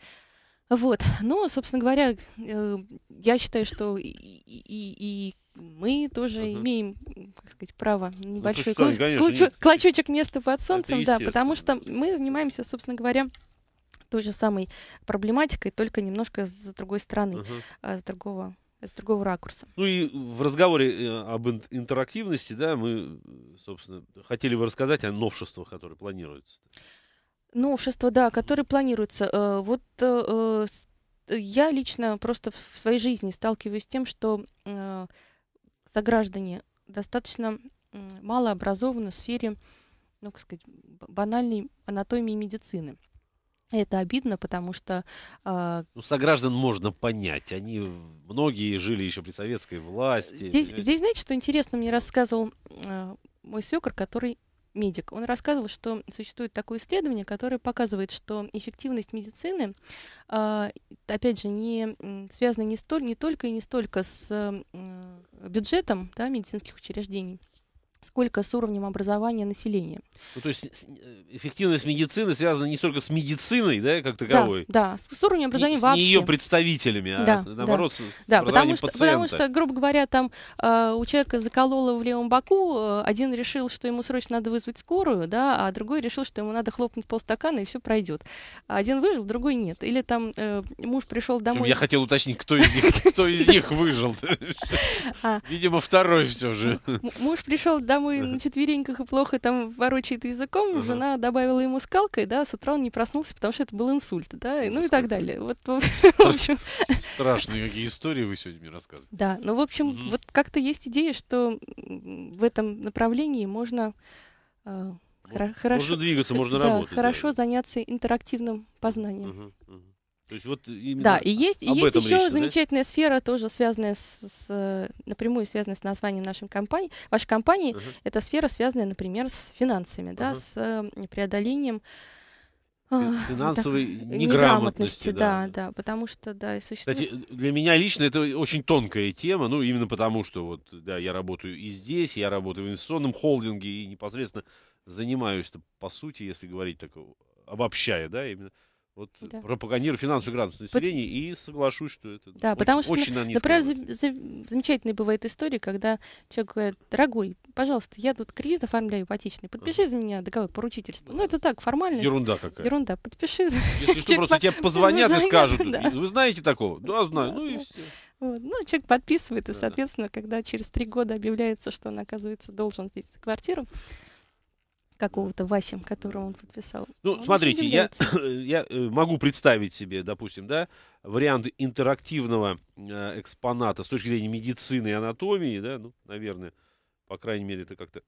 Speaker 2: Вот, ну, собственно говоря, э, я считаю, что и, и, и мы тоже угу. имеем, как сказать, право ну, небольшой ну, конечно, клочочек места под солнцем, да, потому что мы занимаемся, собственно говоря, той же самой проблематикой, только немножко с другой стороны, угу. с другого с другого ракурса.
Speaker 1: Ну и в разговоре э, об интерактивности, да, мы, собственно, хотели бы рассказать о новшествах, которые планируются.
Speaker 2: Новшества, да, которые планируются. Э, вот э, я лично просто в своей жизни сталкиваюсь с тем, что сограждане достаточно мало образованы в сфере, ну, как сказать, банальной анатомии медицины. Это обидно, потому что... Э,
Speaker 1: ну, сограждан можно понять. Они многие жили еще при советской власти. Здесь, здесь
Speaker 2: знаете, что интересно, мне рассказывал э, мой свекр, который медик, он рассказывал, что существует такое исследование, которое показывает, что эффективность медицины, а, опять же, не связана не, столь, не только и не столько с э, бюджетом да, медицинских учреждений, сколько с уровнем образования населения.
Speaker 1: Ну, то есть э, эффективность медицины связана не столько с медициной, да, как таковой.
Speaker 2: Да, да с уровнем образования не, вообще. Не ее
Speaker 1: представителями, а да, наоборот, да. с да, потому что, потому что,
Speaker 2: грубо говоря, там э, у человека закололо в левом боку, э, один решил, что ему срочно надо вызвать скорую, да, а другой решил, что ему надо хлопнуть полстакана и все пройдет. Один выжил, другой нет. Или там э, муж пришел домой. Я хотел
Speaker 1: уточнить, кто из них, кто из них выжил. А. Видимо, второй все же.
Speaker 2: Муж пришел домой когда мы на четвереньках и плохо там ворочает языком, uh-huh. жена добавила ему скалкой, да, с утра он не проснулся, потому что это был инсульт, да, ну, ну и так далее. Вот, в общем...
Speaker 1: Страшные какие истории вы сегодня мне рассказываете.
Speaker 2: Да, ну, в общем, uh-huh. вот как-то есть идея, что в этом направлении можно... Э, хорошо можно двигаться, можно да, работать. Хорошо да. заняться интерактивным познанием. Uh-huh,
Speaker 1: uh-huh. То есть вот именно да, и есть, и есть еще речь, замечательная
Speaker 2: да? сфера, тоже связанная с, с напрямую связанная с названием нашей компании, вашей компании. Uh-huh. Это сфера, связанная, например, с финансами, uh-huh. да, с э, преодолением а, финансовой да, неграмотности, неграмотности да, да, да, потому что да, и существует. Кстати,
Speaker 1: для меня лично это очень тонкая тема, ну именно потому что вот да, я работаю и здесь, я работаю в инвестиционном холдинге и непосредственно занимаюсь, по сути, если говорить так обобщая, да, именно вот э, да. пропагандирую финансовую грамотность населения Под... и соглашусь, что это да, очень, потому что, очень на, Например, за,
Speaker 2: за, замечательная бывает история, когда человек говорит, дорогой, пожалуйста, я тут кредит оформляю ипотечный, подпиши а. за меня договор поручительства. Ну, да. Ну, это так, формально. Ерунда какая. Ерунда, подпиши. Если что, просто тебе позвонят и скажут, вы знаете
Speaker 1: такого? Да, знаю, ну и все.
Speaker 2: Вот. Ну, человек подписывает, и, соответственно, когда через три года объявляется, что он, оказывается, должен здесь квартиру, какого-то Васим, которого он подписал. Ну, а он смотрите, я,
Speaker 1: я э, могу представить себе, допустим, да, вариант интерактивного э, экспоната с точки зрения медицины и анатомии, да, ну, наверное, по крайней мере, это как-то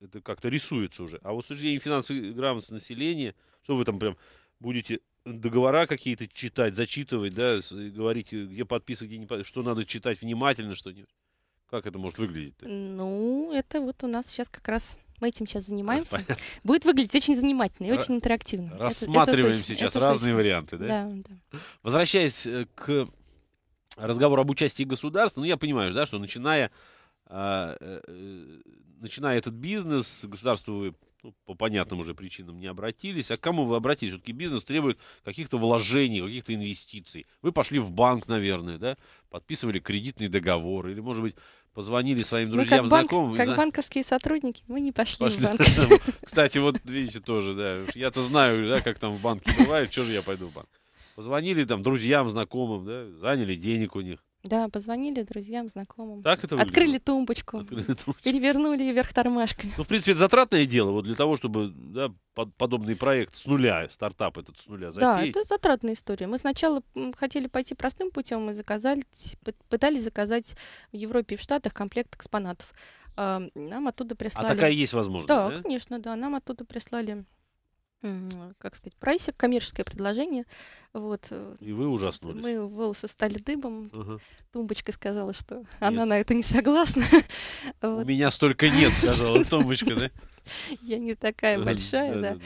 Speaker 1: это как-то рисуется уже. А вот с точки зрения финансовой грамотности населения, что вы там прям будете договора какие-то читать, зачитывать, да, говорить, э, где подписывать, где не подписывать, что надо читать внимательно, что не... Как это может выглядеть?
Speaker 2: -то? Ну, это вот у нас сейчас как раз мы этим сейчас занимаемся. Понятно. Будет выглядеть очень занимательно и Р- очень интерактивно. Рассматриваем это, это сейчас это разные точно. варианты, да? Да, да.
Speaker 1: Возвращаясь э, к разговору об участии государства, ну я понимаю, да, что начиная, а, э, э, начиная этот бизнес, государству вы ну, по понятным уже причинам не обратились. А к кому вы обратились? Все-таки бизнес требует каких-то вложений, каких-то инвестиций. Вы пошли в банк, наверное, да? Подписывали кредитный договор. Или, может быть, позвонили своим друзьям, ну, как знакомым. как зна...
Speaker 2: банковские сотрудники, мы не пошли, пошли в банк.
Speaker 1: Кстати, вот видите тоже, да, я-то знаю, да, как там в банке бывает, что же я пойду в банк. Позвонили там друзьям, знакомым, да, заняли денег у них.
Speaker 2: Да, позвонили друзьям, знакомым.
Speaker 1: Так это выглядело? Открыли
Speaker 2: тумбочку. Открыли тумбочку. Перевернули вверх тормашками. Ну,
Speaker 1: в принципе, это затратное дело, вот для того, чтобы да, под, подобный проект с нуля, стартап этот с нуля затеять. Да, это
Speaker 2: затратная история. Мы сначала хотели пойти простым путем и заказали, пытались заказать в Европе и в Штатах комплект экспонатов. Нам оттуда прислали... А такая есть возможность, Да, да? конечно, да. Нам оттуда прислали как сказать, прайсик, коммерческое предложение. Вот. Э, и вы ужаснулись. Мы волосы стали дыбом. Ага. Тумбочка сказала, что нет. она на это не согласна. У меня
Speaker 1: столько нет, сказала Тумбочка, да?
Speaker 2: Я не такая большая, да.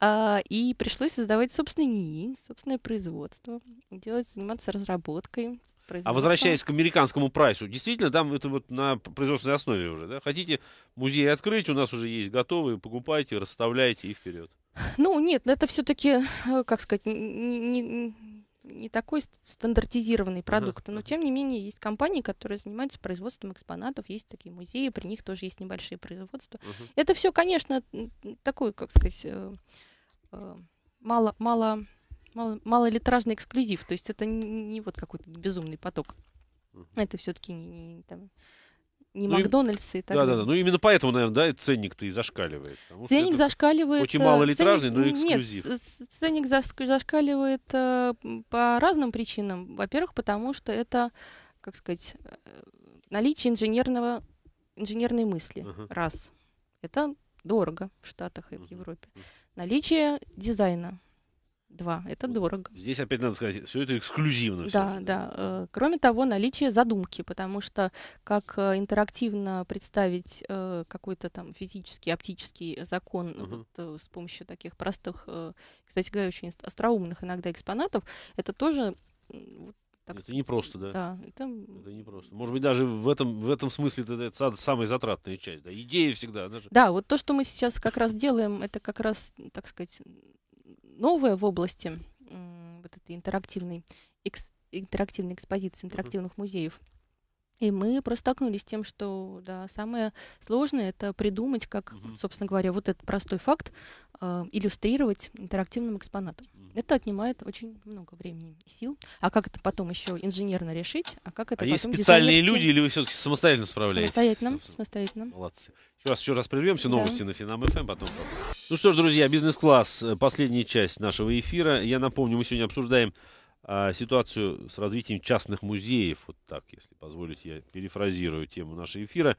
Speaker 2: А, и пришлось создавать собственный НИИ, собственное производство, делать, заниматься разработкой. А возвращаясь к
Speaker 1: американскому прайсу, действительно, там это вот на производственной основе уже, да? Хотите музей открыть, у нас уже есть готовые, покупайте, расставляйте и вперед.
Speaker 2: Ну, нет, это все-таки, э, как сказать, не, не, не такой стандартизированный продукт, uh-huh. но тем не менее есть компании, которые занимаются производством экспонатов, есть такие музеи, при них тоже есть небольшие производства. Uh-huh. Это все, конечно, такой, как сказать, э, э, мало, мало, мало, малолитражный эксклюзив, то есть это не, не вот какой-то безумный поток. Uh-huh. Это все-таки не, не, не там не ну, Макдональдсы и так далее. Да, да, да ну
Speaker 1: именно поэтому, наверное, да, ценник-то и зашкаливает. Ценник
Speaker 2: зашкаливает... Хоть и э, малолитражный, ценник, но эксклюзив. Нет, ценник зашкаливает э, по разным причинам. Во-первых, потому что это, как сказать, э, наличие инженерного, инженерной мысли. Uh-huh. Раз. Это дорого в Штатах и uh-huh. в Европе. Наличие дизайна Два. Это вот дорого. Здесь
Speaker 1: опять надо сказать, все это эксклюзивно. Да, все да.
Speaker 2: Э, кроме того, наличие задумки, потому что как э, интерактивно представить э, какой-то там физический, оптический закон угу. вот, с помощью таких простых, кстати говоря, очень остроумных иногда экспонатов, это тоже
Speaker 1: так это не просто, да. Да, это... это не просто. Может быть, даже в этом, в этом смысле это, это самая затратная часть. Да? Идея всегда. даже Да,
Speaker 2: вот то, что мы сейчас как раз делаем, это как раз, так сказать, новое в области вот этой интерактивной, экс, интерактивной экспозиции, интерактивных mm-hmm. музеев. И мы просто столкнулись с тем, что да, самое сложное это придумать, как, mm-hmm. собственно говоря, вот этот простой факт э, иллюстрировать интерактивным экспонатом. Mm-hmm. Это отнимает очень много времени и сил. А как это потом еще инженерно решить? А как это а потом есть специальные люди или
Speaker 1: вы все-таки самостоятельно справляетесь?
Speaker 2: Самостоятельно, самостоятельно. Молодцы.
Speaker 1: Еще раз, еще раз прервемся, новости да. на Финам ФМ, эм, потом. Ну что ж, друзья, бизнес-класс, э, последняя часть нашего эфира. Я напомню, мы сегодня обсуждаем а, ситуацию с развитием частных музеев. Вот так, если позволите, я перефразирую тему нашего эфира.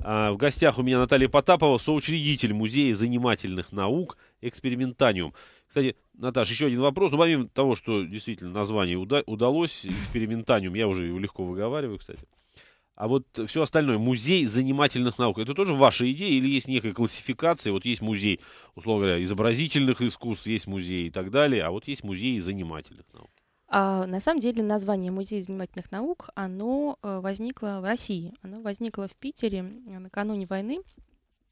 Speaker 1: А, в гостях у меня Наталья Потапова, соучредитель Музея занимательных наук «Экспериментаниум». Кстати, Наташа, еще один вопрос. Ну, помимо того, что действительно название уда- удалось, «Экспериментаниум», я уже его легко выговариваю, кстати. А вот все остальное, музей занимательных наук, это тоже ваша идея или есть некая классификация? Вот есть музей, условно говоря, изобразительных искусств, есть музей и так далее, а вот есть музей занимательных наук.
Speaker 2: А, на самом деле название музей занимательных наук, оно э, возникло в России. Оно возникло в Питере э, накануне войны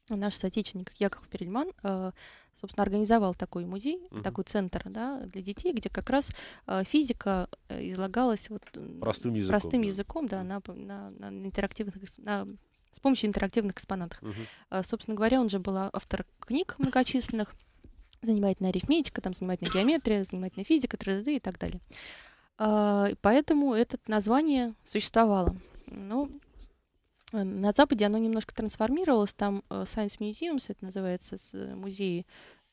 Speaker 2: наш соотечественник Яков Перельман, э, собственно, организовал такой музей, угу. такой центр да, для детей, где как раз э, физика э, излагалась вот простым языком, простым да. языком да, на, на, на интерактивных на, с помощью интерактивных экспонатов. Угу. Собственно говоря, он же был автор книг многочисленных, занимательная арифметика, там занимательная геометрия, занимательная физика, 3 и так далее. Поэтому это название существовало. Ну, Э, на Западе оно немножко трансформировалось. Там э, Science Museums, это называется э, музей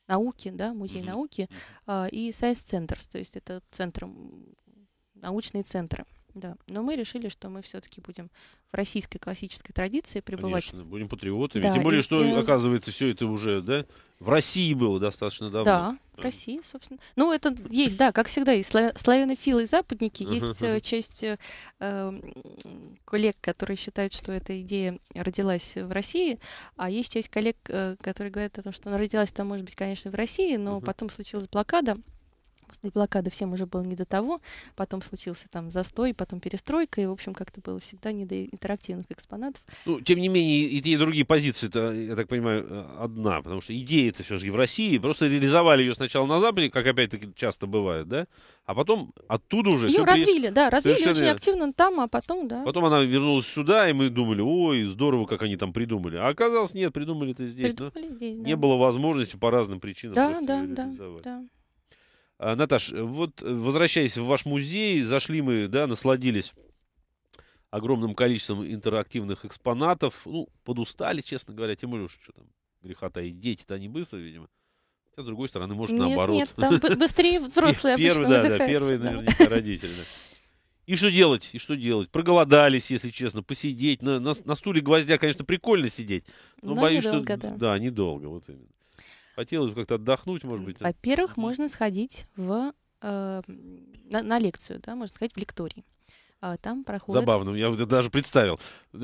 Speaker 2: науки, да, музей mm-hmm. науки, а, и Science Centers, то есть это центр, научные центры. Да, но мы решили, что мы все-таки будем в российской классической традиции пребывать. Конечно, будем патриотами. Да, Тем более, и, что, и... оказывается,
Speaker 1: все это уже, да, в России было достаточно давно. Да,
Speaker 2: да. в России, собственно. Ну, это есть, да, как всегда, и славянофилы, и западники. Есть э, часть э, эм, коллег, которые считают, что эта идея родилась в России, а есть часть коллег, э, которые говорят о том, что она родилась там, может быть, конечно, в России, но потом случилась блокада, после блокады всем уже было не до того, потом случился там застой, потом перестройка, и, в общем, как-то было всегда не до интерактивных экспонатов.
Speaker 1: Ну, тем не менее, и те, и другие позиции, -то, я так понимаю, э, одна, потому что идея это все же в России, просто реализовали ее сначала на Западе, как опять-таки часто бывает, да, а потом оттуда уже... Ее развили, при... да, развили Совершенно... очень
Speaker 2: активно там, а потом, да.
Speaker 1: Потом она вернулась сюда, и мы думали, ой, здорово, как они там придумали. А оказалось, нет, придумали это здесь. Придумали
Speaker 2: здесь, да. Не было
Speaker 1: возможности по разным причинам да, да, да, да. А, Наташ, э, вот э, возвращаясь в ваш музей, зашли мы, да, насладились огромным количеством интерактивных экспонатов. Ну, подустали, честно говоря, тем более, что там греха и дети-то они быстро, видимо. Хотя, с другой стороны, может, нет, наоборот. Нет, там быстрее взрослые обычно Да, да, первые наверняка родители. И что делать? И что делать? Проголодались, если честно, посидеть. На, на, на стуле гвоздя, конечно, прикольно сидеть, но, но боюсь, недолго, что... Да. да, недолго, вот именно. Хотелось бы как-то отдохнуть, может быть.
Speaker 2: Во-первых, можно сходить в, э, на, на лекцию, да, можно сходить в лектории. А там проходит...
Speaker 1: Забавно, я даже представил.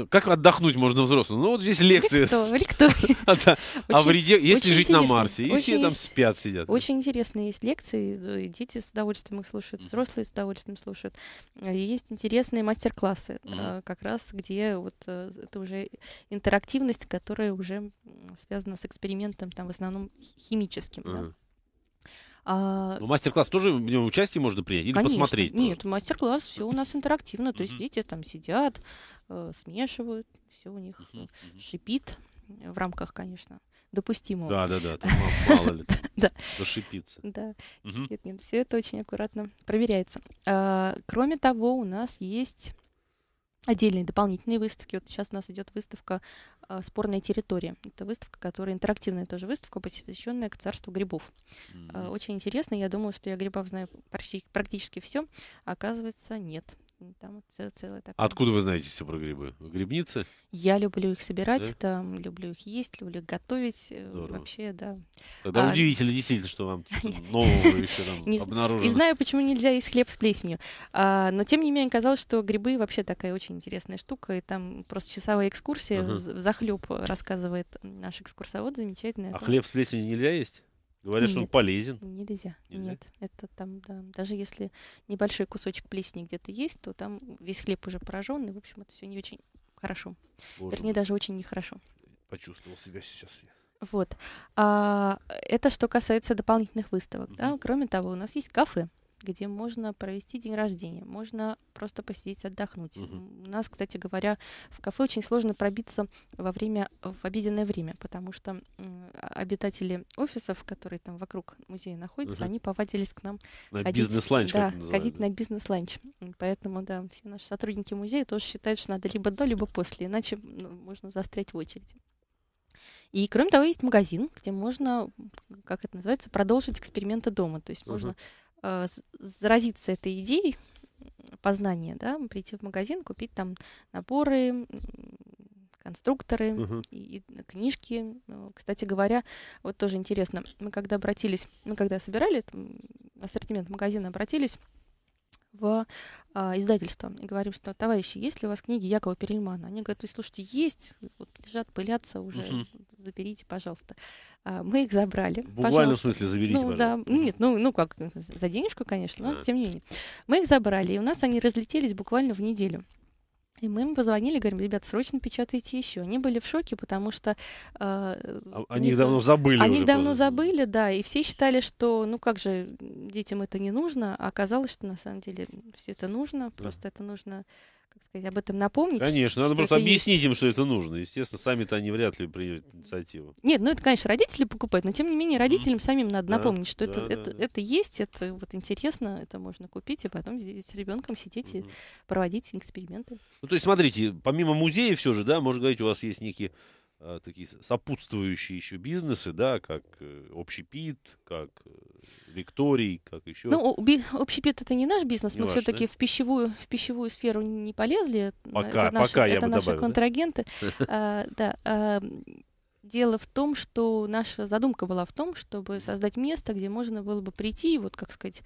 Speaker 1: Как отдохнуть можно взрослым? Ну, вот здесь лекции. Лектория. О вреде, если жить на Марсе, и все там спят, сидят. Очень
Speaker 2: интересные есть лекции, э, дети с удовольствием их слушают, взрослые с удовольствием слушают. Э, есть интересные мастер-классы, э, как раз где вот это уже интерактивность, которая уже связана с экспериментом, там в основном химическим, а... Ну,
Speaker 1: мастер-класс тоже в нем участие можно принять или Конечно. посмотреть? Нет,
Speaker 2: просто? мастер-класс все у нас интерактивно, то есть дети там сидят, э, смешивают, все у них шипит в рамках, конечно, допустимого. Да, да, да, там мало ли да. зашипиться. Да, нет, нет, все это очень аккуратно проверяется. А, кроме того, у нас есть отдельные дополнительные выставки. Вот сейчас у нас идет выставка э, «Спорная территория». Это выставка, которая интерактивная тоже выставка, посвященная к царству грибов. Mm-hmm. очень интересно. Я думала, что я грибов знаю почти, практически все. А оказывается, нет. Там целая, целая такая... Откуда
Speaker 1: вы знаете все про грибы? В грибнице?
Speaker 2: Я люблю их собирать, да? там, люблю их есть, люблю их готовить. Э, Здорово. Вообще, да. Тогда а... удивительно, действительно, что вам нового еще там обнаружено. И знаю, почему нельзя есть хлеб с плесенью. А, но, тем не менее, казалось, что грибы вообще такая очень интересная штука. И там просто часовая экскурсия в захлеб рассказывает наш экскурсовод замечательный. А хлеб с
Speaker 1: плесенью нельзя есть? Говорят, что он полезен.
Speaker 2: Нельзя. Нельзя. Нет, это там, да. Даже если небольшой кусочек плесни где-то есть, то там весь хлеб уже пораженный. В общем, это все не очень хорошо. Боже Вернее, мой. даже очень нехорошо.
Speaker 1: Почувствовал себя сейчас я.
Speaker 2: Вот. А, это что касается дополнительных выставок. Mm-hmm. Да? Кроме того, у нас есть кафе где можно провести день рождения, можно просто посидеть, отдохнуть. Угу. У нас, кстати говоря, в кафе очень сложно пробиться во время, в обеденное время, потому что а, обитатели офисов, которые там вокруг музея находятся, угу. они повадились к нам на ходить, бизнес-ланч, да, ходить на бизнес-ланч. Поэтому, да, все наши сотрудники музея тоже считают, что надо либо до, либо после, иначе ну, можно застрять в очереди. И, кроме того, есть магазин, где можно, как это называется, продолжить эксперименты дома. То есть uh-huh. можно э, заразиться этой идеей познания, да, прийти в магазин, купить там наборы, конструкторы угу. и, и книжки. Ну, кстати говоря, вот тоже интересно, мы когда обратились, мы когда собирали ассортимент магазина, обратились в а, издательство и говорим, что, товарищи, есть ли у вас книги Якова Перельмана? Они говорят, слушайте, есть, вот лежат, пылятся уже, угу. заберите, пожалуйста. А, мы их забрали. В буквальном смысле заберите, ну, пожалуйста. Да, нет, ну, ну как, за денежку, конечно, но да. тем не менее. Мы их забрали, и у нас они разлетелись буквально в неделю. И мы им позвонили, говорим, ребят, срочно печатайте еще. Они были в шоке, потому что... Э, а, они них, давно забыли. Они их давно просто. забыли, да. И все считали, что, ну как же, детям это не нужно. А оказалось, что на самом деле все это нужно. Да. Просто это нужно так сказать, об этом напомнить. Конечно, надо просто объяснить
Speaker 1: есть. им, что это нужно. Естественно, сами-то они вряд ли примут инициативу.
Speaker 2: Нет, ну это, конечно, родители покупают, но тем не менее родителям самим надо да, напомнить, что да, это, да, это, да. это есть, это вот интересно, это можно купить, и а потом здесь с ребенком сидеть mm и проводить эксперименты.
Speaker 1: Ну, то есть, смотрите, помимо музея все же, да, можно говорить, у вас есть некие Э, такие сопутствующие еще бизнесы, да, как э, общепит, как э, Викторий, как еще. Ну,
Speaker 2: общепит это не наш бизнес, не мы все-таки да? в пищевую в пищевую сферу не полезли. Пока, это наши, пока это я наши добавил, контрагенты. Да. А, да а, дело в том, что наша задумка была в том, чтобы создать место, где можно было бы прийти, вот как сказать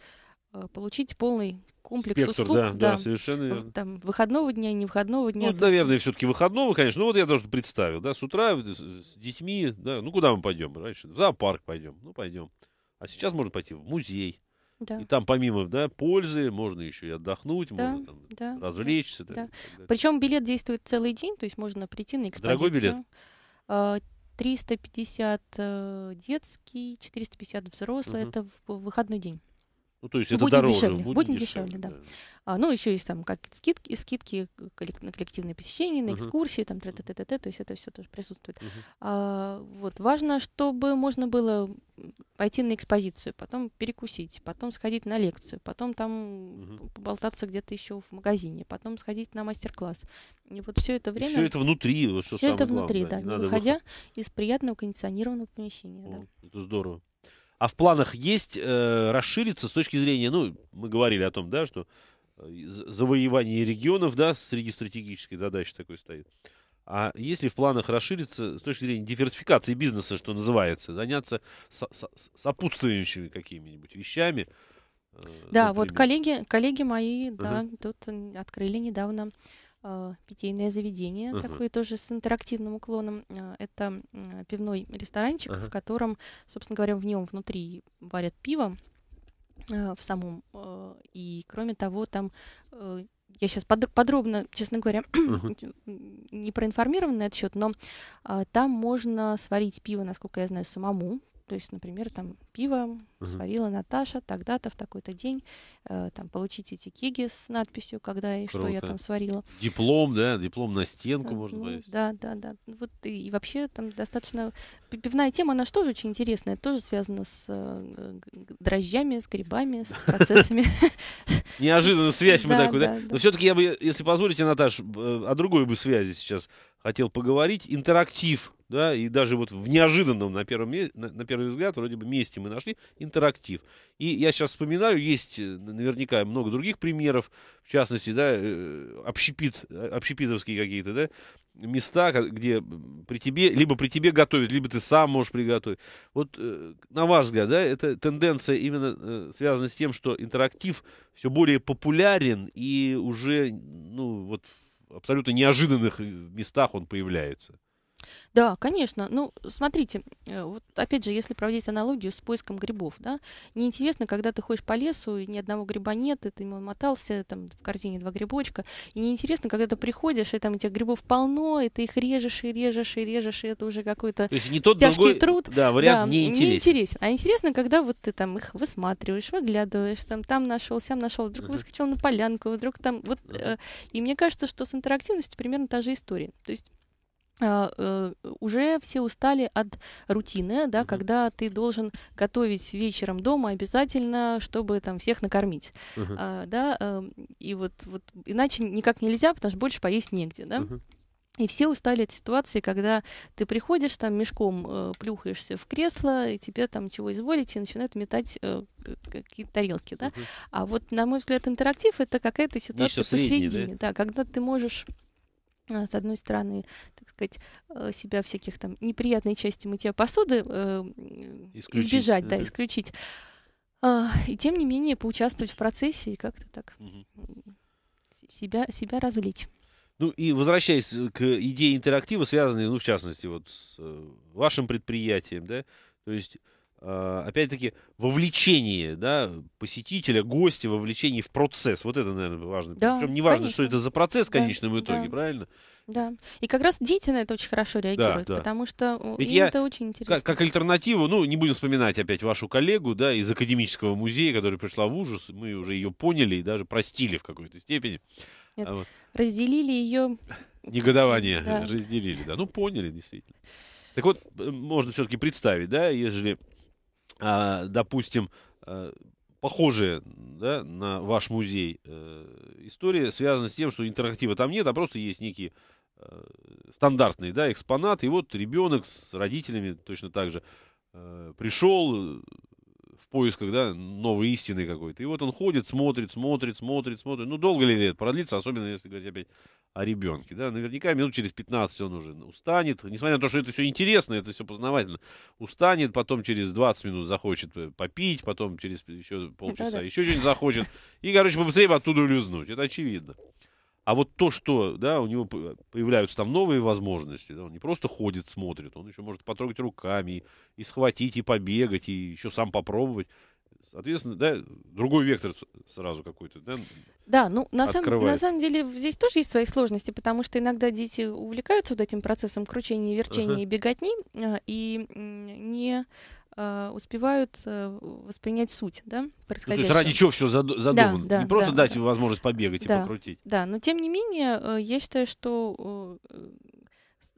Speaker 2: Э, получить полный комплекс Спектр, услуг. Да, да, да, совершенно верно. Там, выходного дня, не выходного дня. Ну,
Speaker 1: наверное, все-таки выходного, конечно. Ну, вот я даже представил, да, с утра с детьми, да, ну, куда мы пойдем раньше? В зоопарк пойдем, ну, пойдем. А сейчас можно пойти в музей. Да. И там помимо да, пользы можно еще и отдохнуть, да, можно там, да, развлечься. Да, да. да.
Speaker 2: Причем билет действует целый день, то есть можно прийти на экспозицию. Дорогой билет? 350 а, э, детский, 450 взрослый. Угу. Это в выходной день.
Speaker 1: Ну, то есть это будет дороже. Дешевле. Будет, будет дешевле,
Speaker 2: дешевле да. да. А, ну, еще есть там как скидки, скидки на коллективные посещения, на экскурсии, там, тра -та -та -та, то есть это все тоже присутствует. А, вот. Важно, чтобы можно было пойти на экспозицию, потом перекусить, потом сходить на лекцию, потом там uh поболтаться где-то еще в магазине, потом сходить на мастер-класс. И вот все это время... Все это внутри, вот что Все это внутри, главное. да, не выходя выход... из приятного кондиционированного помещения. О,
Speaker 1: да. Это здорово. А в планах есть э, расшириться с точки зрения, ну, мы говорили о том, да, что э, завоевание регионов, да, среди стратегической задачи такой стоит. А если в планах расшириться с точки зрения диверсификации бизнеса, что называется, заняться сопутствующими какими-нибудь вещами?
Speaker 2: Э, да, например. вот коллеги, коллеги мои, uh -huh. да, тут э, открыли недавно а, питейное заведение, uh-huh. такое тоже с интерактивным уклоном. А, это пивной ресторанчик, uh-huh. в котором, собственно говоря, в нем внутри варят пиво а, в самом. И кроме того, там я сейчас подробно, честно говоря, uh-huh. не проинформирована на этот счет, но там можно сварить пиво, насколько я знаю, самому. То есть, например, там пиво Uh -huh. сварила Наташа тогда-то в такой-то день, э, там получить эти киги с надписью, когда и Круто. что я там сварила.
Speaker 1: Диплом, да, диплом на стенку, да, можно ну, повесить.
Speaker 2: Да, да, да. Вот и, и вообще там достаточно пивная тема, она же тоже очень интересная, тоже связана с э, дрожжами, с грибами, с процессами. Неожиданно связь мы такую, да? Но
Speaker 1: все-таки я бы, если позволите, Наташ, э, о другой бы связи сейчас хотел поговорить. Интерактив, да, и даже вот в неожиданном, на, первом, на, на первый взгляд, вроде бы месте мы нашли интерактив. И я сейчас вспоминаю, есть э, наверняка много других примеров, в частности, да, э, общепит, э, общепитовские какие-то, да, места, где при тебе, либо при тебе готовят, либо ты сам можешь приготовить. Вот на ваш взгляд, да, эта тенденция именно связана с тем, что интерактив все более популярен и уже, ну, вот абсолютно неожиданных э, местах он появляется.
Speaker 2: Да, конечно. Ну, смотрите, э, вот опять же, если проводить аналогию с поиском грибов, да, неинтересно, когда ты ходишь по лесу, и ни одного гриба нет, и ты ему мотался, там в корзине два грибочка, и неинтересно, когда ты приходишь, и там этих грибов полно, и ты их режешь, и режешь, и режешь, и это уже какой-то То есть не тот, тяжкий другой, труд. Да, вариант да, не не А интересно, когда вот ты там их высматриваешь, выглядываешь, там, там нашел, сам нашел, вдруг uh-huh. выскочил на полянку, вдруг там, вот, uh-huh. э, и мне кажется, что с интерактивностью примерно та же история. То есть а, э, уже все устали от рутины, да, mm когда ты должен готовить вечером дома обязательно, чтобы там всех накормить, mm а, да, э, и вот, вот иначе никак нельзя, потому что больше поесть негде, да. mm И все устали от ситуации, когда ты приходишь, там мешком э, плюхаешься в кресло, и тебе там чего изволить и начинают метать э, какие-то тарелки, да. uh А вот, на мой взгляд, интерактив — это какая-то ситуация Нечто посередине, да? да, когда ты можешь Э, с одной стороны, так сказать, э, себя всяких там неприятной части мытья посуды э, э избежать, да, исключить. А, и тем не менее поучаствовать в процессе и как-то так угу. себя, себя развлечь.
Speaker 1: Ну и возвращаясь к идее интерактива, связанной, ну, в частности, вот с вашим предприятием, да, то есть а, опять-таки, вовлечение да, посетителя, гостя, вовлечение в процесс. Вот это, наверное, важно. Да, Причем не важно, что это за процесс в конечном да, итоге, да. правильно?
Speaker 2: Да. И как раз дети на это очень хорошо реагируют, да, да. потому что Ведь им я, это очень интересно. Как, как
Speaker 1: альтернативу, ну, не будем вспоминать опять вашу коллегу, да, из академического музея, которая пришла в ужас, мы уже ее поняли и даже простили в какой-то степени.
Speaker 2: Нет, а вот. Разделили ее...
Speaker 1: Негодование да. разделили, да. Ну, поняли, действительно. Так вот, э, можно все-таки представить, да, если а, допустим, а, похожие да, на ваш музей э, истории связаны с тем, что интерактива там нет, а просто есть некие э, стандартный да, экспонат. И вот ребенок с родителями точно так же э, пришел, поисках, да, новой истины какой-то. И вот он ходит, смотрит, смотрит, смотрит, смотрит. Ну, долго ли это продлится, особенно если говорить опять о ребенке, да. Наверняка минут через 15 он уже устанет. Несмотря на то, что это все интересно, это все познавательно. Устанет, потом через 20 минут захочет э, попить, потом через еще полчаса да, еще что-нибудь захочет. И, короче, побыстрее оттуда улюзнуть. Это очевидно. А вот то, что, да, у него появляются там новые возможности, да, он не просто ходит, смотрит, он еще может потрогать руками, и, и схватить, и побегать, и еще сам попробовать. Соответственно, да, другой вектор сразу какой-то, да? Да, ну на, открывает. сам, на
Speaker 2: самом деле здесь тоже есть свои сложности, потому что иногда дети увлекаются вот этим процессом кручения, верчения uh-huh. и беготни, э, и не Э, успевают э, воспринять суть, да, происходящего. Ну, то есть ради чего все задумано? Да, да, не просто да, дать да. возможность побегать да, и покрутить. Да, но тем не менее, э, я считаю, что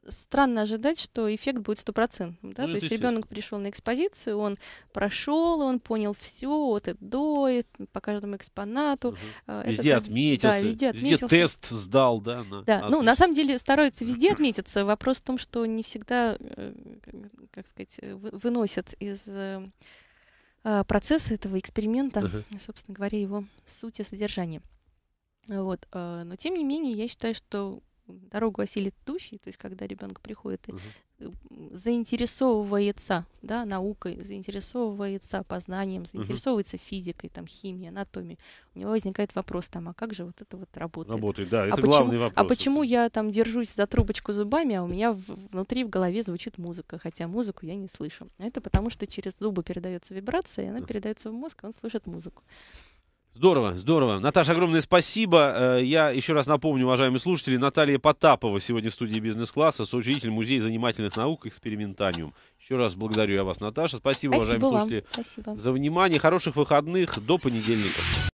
Speaker 2: странно ожидать, что эффект будет стопроцентным. Да? Ну, То есть ребенок пришел на экспозицию, он прошел, он понял все вот это, до, по каждому экспонату. Угу. везде это, отметился, да, везде, отметился. везде тест сдал. Да, на, да. ну на самом деле стараются везде отметиться. Вопрос в том, что не всегда, э, как сказать, э, выносят из э, а, процесса этого эксперимента, uh собственно говоря, его суть и содержание. Вот. А, но тем не менее, я считаю, что дорогу осилит тущий, то есть когда ребенок приходит и угу. заинтересовывается да, наукой, заинтересовывается познанием, заинтересовывается угу. физикой, там, химией, анатомией, у него возникает вопрос там, а как же вот это вот работает? Работает, да, а это а главный почему, вопрос. А почему я там держусь за трубочку зубами, а у меня в, внутри в голове звучит музыка, хотя музыку я не слышу? Это потому что через зубы передается вибрация, и она передается в мозг, и он слышит музыку.
Speaker 1: Здорово, здорово. Наташа, огромное спасибо. Э, я еще раз напомню, уважаемые слушатели, Наталья Потапова сегодня в студии бизнес-класса, соучредитель Музея занимательных наук «Экспериментаниум». Еще раз благодарю я вас, Наташа. Спасибо, спасибо уважаемые вам. слушатели, спасибо. за внимание. Хороших выходных. До понедельника.